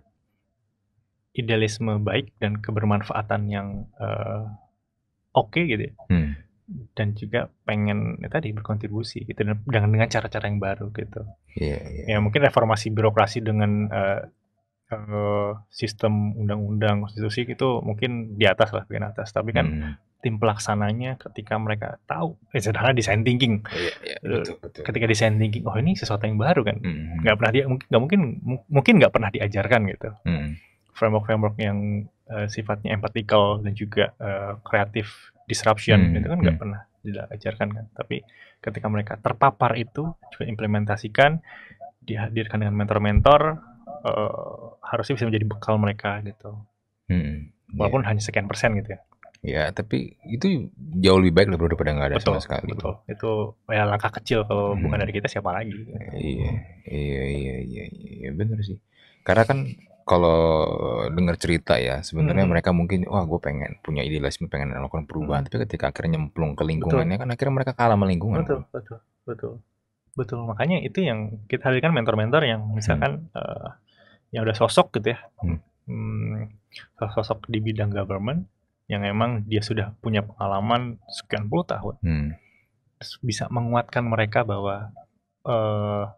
S2: idealisme baik dan kebermanfaatan yang uh, oke okay gitu ya. Hmm dan juga pengen ya tadi berkontribusi gitu dengan dengan cara-cara yang baru gitu. Yeah, yeah. Ya mungkin reformasi birokrasi dengan uh, uh, sistem undang-undang konstitusi itu mungkin di atas lah bagian atas, tapi kan hmm. tim pelaksananya ketika mereka tahu eh, sederhana design thinking. Yeah, iya, iya, yeah, betul, betul. Ketika design thinking, oh ini sesuatu yang baru kan. Hmm, hmm. nggak pernah dia mungkin nggak mungkin mungkin nggak pernah diajarkan gitu. Hmm. Framework-framework yang uh, sifatnya empatikal dan juga uh, kreatif disruption hmm. itu kan nggak hmm. pernah diajarkan kan tapi ketika mereka terpapar itu juga implementasikan dihadirkan dengan mentor-mentor uh, harusnya bisa menjadi bekal mereka gitu hmm. walaupun hanya sekian persen gitu ya
S1: Ya, tapi itu jauh lebih baik daripada pada nggak ada betul, sama sekali. Betul.
S2: Itu ya langkah kecil kalau hmm. bukan dari kita siapa lagi. Gitu.
S1: Iya, iya, iya, iya, iya, benar sih. Karena kan kalau dengar cerita ya sebenarnya hmm. mereka mungkin wah gue pengen punya idealisme pengen melakukan perubahan hmm. tapi ketika akhirnya nyemplung ke lingkungannya betul. Ya kan akhirnya mereka kalah sama lingkungan betul
S2: betul betul betul makanya itu yang kita hadirkan mentor-mentor yang misalkan hmm. uh, yang udah sosok gitu ya hmm. Hmm, sosok di bidang government yang emang dia sudah punya pengalaman sekian puluh tahun hmm. bisa menguatkan mereka bahwa uh,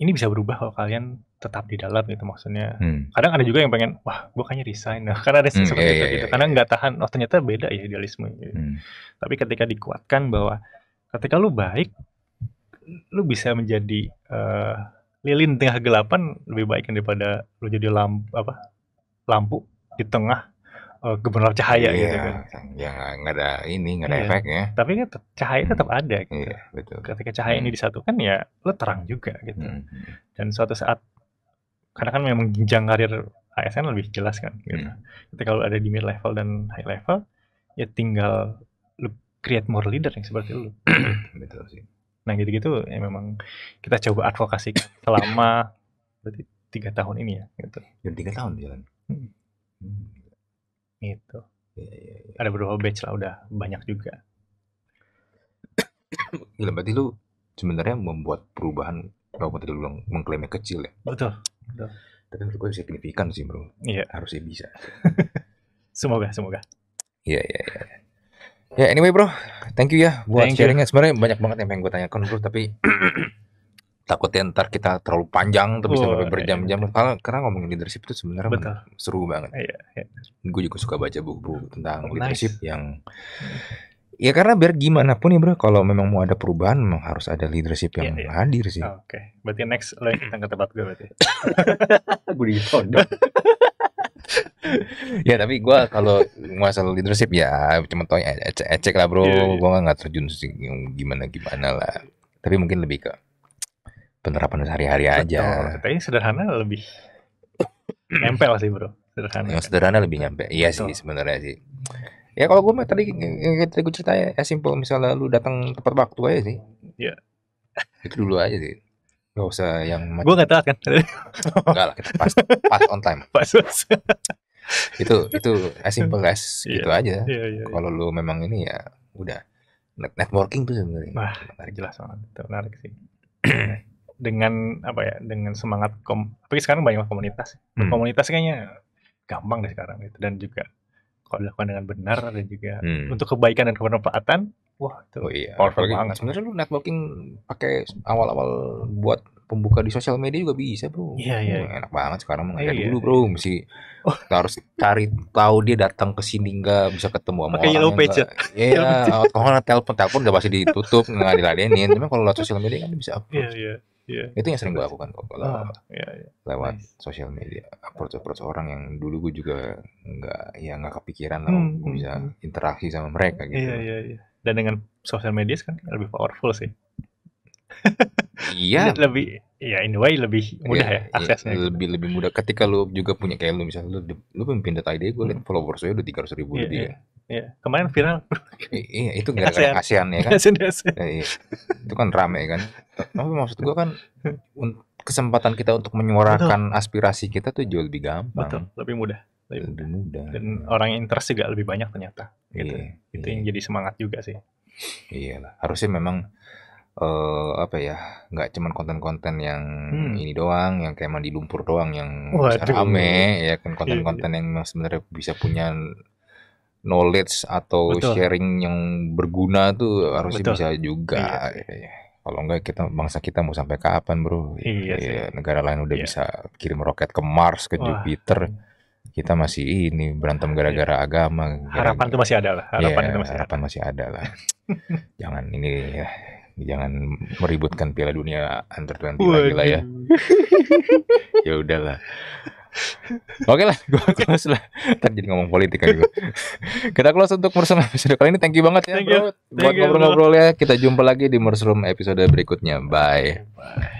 S2: ini bisa berubah kalau kalian tetap di dalam itu maksudnya. Hmm. Kadang ada juga yang pengen, wah gue kayaknya resign. Nah, karena ada hmm, seperti iya, itu iya, gitu. Iya, karena iya. nggak tahan, oh ternyata beda ya idealisme. Hmm. Tapi ketika dikuatkan bahwa ketika lu baik, lu bisa menjadi uh, lilin tengah gelapan lebih baik daripada lu jadi lampu apa lampu di tengah uh, eh, gemerlap cahaya iya, gitu kan. Iya,
S1: iya. Ya nggak ada ini nggak ada iya. efeknya.
S2: Tapi kan cahaya hmm. tetap ada. Gitu. Iya betul. Ketika cahaya hmm. ini disatukan ya lu terang juga gitu. Hmm. hmm, hmm. Dan suatu saat karena kan memang jenjang karir ASN lebih jelas kan gitu. Hmm. Ketika kalau ada di mid level dan high level ya tinggal lu create more leader yang seperti lu. Betul sih. Nah gitu-gitu ya memang kita coba advokasi selama berarti tiga tahun ini ya gitu. Dan tiga tahun jalan. Hmm.
S3: Hmm. Itu.
S2: Ya, ya, ya,
S1: ya. Ada beberapa batch lah udah banyak juga. Gila berarti lu sebenarnya membuat perubahan kalau tadi lu mengklaimnya kecil ya. Betul. Tapi menurut gue signifikan sih bro. Iya. Harusnya bisa. semoga, semoga. Iya, iya, iya. Ya yeah, anyway bro, thank you ya buat thank sharingnya. Sebenarnya banyak banget yang pengen gue tanyakan bro, tapi takutnya ntar kita terlalu panjang tuh bisa oh, sampai iya, berjam-jam. Iya, Karena, karena ngomongin leadership itu sebenarnya seru banget. Iya, iya. Gue juga suka baca buku-buku tentang oh, leadership nice. yang hmm. Ya karena biar gimana pun ya bro, kalau memang mau ada perubahan memang harus ada leadership yang yeah, yeah. hadir sih. Oke,
S2: okay. berarti next lo yang datang ke tempat gue berarti. gue ditodong.
S1: ya tapi gue kalau masalah leadership ya cuma tau ecek, ecek lah bro, yeah, yeah. gue nggak terjun gimana gimana lah. Tapi mungkin lebih ke penerapan sehari-hari aja. Tapi sederhana lebih nempel sih bro. Sederhana. Yang sederhana lebih nyampe. Iya sih sebenarnya sih ya kalau gue mah tadi yang tadi gue cerita ya, ya simple misalnya lu datang tepat waktu aja sih Iya. itu dulu aja sih Gak usah yang Gue gak telat kan
S3: Enggak
S4: lah kita pas, pas on
S1: time Pas Itu itu as simple as yeah. gitu aja yeah, yeah, iya. Kalau lu memang ini ya udah Networking tuh sebenarnya Wah
S2: menarik. jelas banget itu menarik sih Dengan apa ya Dengan semangat kom Tapi sekarang banyak komunitas hmm. Komunitas kayaknya gampang deh sekarang itu Dan juga
S1: kalau dilakukan dengan benar dan juga hmm. untuk kebaikan dan kemanfaatan wah
S2: itu oh, iya. powerful Apalagi, banget
S1: sebenarnya lu networking pakai awal-awal buat pembuka di sosial media juga bisa bro iya iya oh, enak banget sekarang mengajak iya, dulu bro mesti oh. harus cari tahu dia datang ke sini nggak bisa ketemu sama okay, orang ya? iya, yellow page iya kalau telepon telepon udah pasti ditutup nggak diladenin cuma kalau lewat sosial media kan bisa iya, upload. iya iya Yeah. Itu yang sering gue lakukan kok kalau ah, oh, yeah, yeah. lewat nice. sosial media. Approach approach orang yang dulu gue juga nggak ya nggak kepikiran lah hmm, hmm gue bisa hmm. interaksi sama mereka gitu. Iya yeah, iya yeah, iya. Yeah. Dan dengan sosial media kan lebih
S2: powerful sih. Iya. lebih
S1: ya in way lebih mudah iya, ya, ya aksesnya. Ya, lebih lebih mudah ketika lu juga punya kayak lu misalnya lu lu pindah data ide gue liat hmm. followers lu udah tiga ratus ribu yeah,
S2: iya, Iya, kemarin viral. iya, itu gara gara kasihan ya kan.
S1: Ya, iya. Itu kan rame kan. Tapi maksud gua kan kesempatan kita untuk menyuarakan Betul. aspirasi kita tuh jauh lebih gampang. Betul, lebih mudah. Lebih, lebih mudah. mudah. Dan orang yang interest
S2: juga lebih banyak ternyata. Iya, gitu. Iya, itu iya. yang jadi semangat juga sih.
S1: Iya lah. harusnya memang uh, apa ya nggak cuman konten-konten yang hmm. ini doang yang kayak mandi lumpur doang yang rame ya kan iya, iya. konten-konten yang sebenarnya bisa punya knowledge atau Betul. sharing yang berguna tuh harusnya Betul. bisa juga. Iya. Ya. Kalau enggak kita bangsa kita mau sampai kapan, Bro? Iya, iya negara lain udah iya. bisa kirim roket ke Mars, ke Wah. Jupiter. Kita masih ini berantem iya. gara-gara iya. agama. Gara -gara. Harapan itu masih ada lah. Harapan yeah, itu masih harapan ada. masih ada lah. jangan ini ya. Jangan meributkan Piala Dunia Under 20 lagi lah ya. ya udahlah. Oke lah, gue close lah. Ntar jadi ngomong politik aja. Kan kita close untuk Mursum episode kali ini. Thank you banget ya, thank bro. Buat ngobrol ngobrol ya. kita jumpa lagi di Mursum episode berikutnya. Bye. Bye.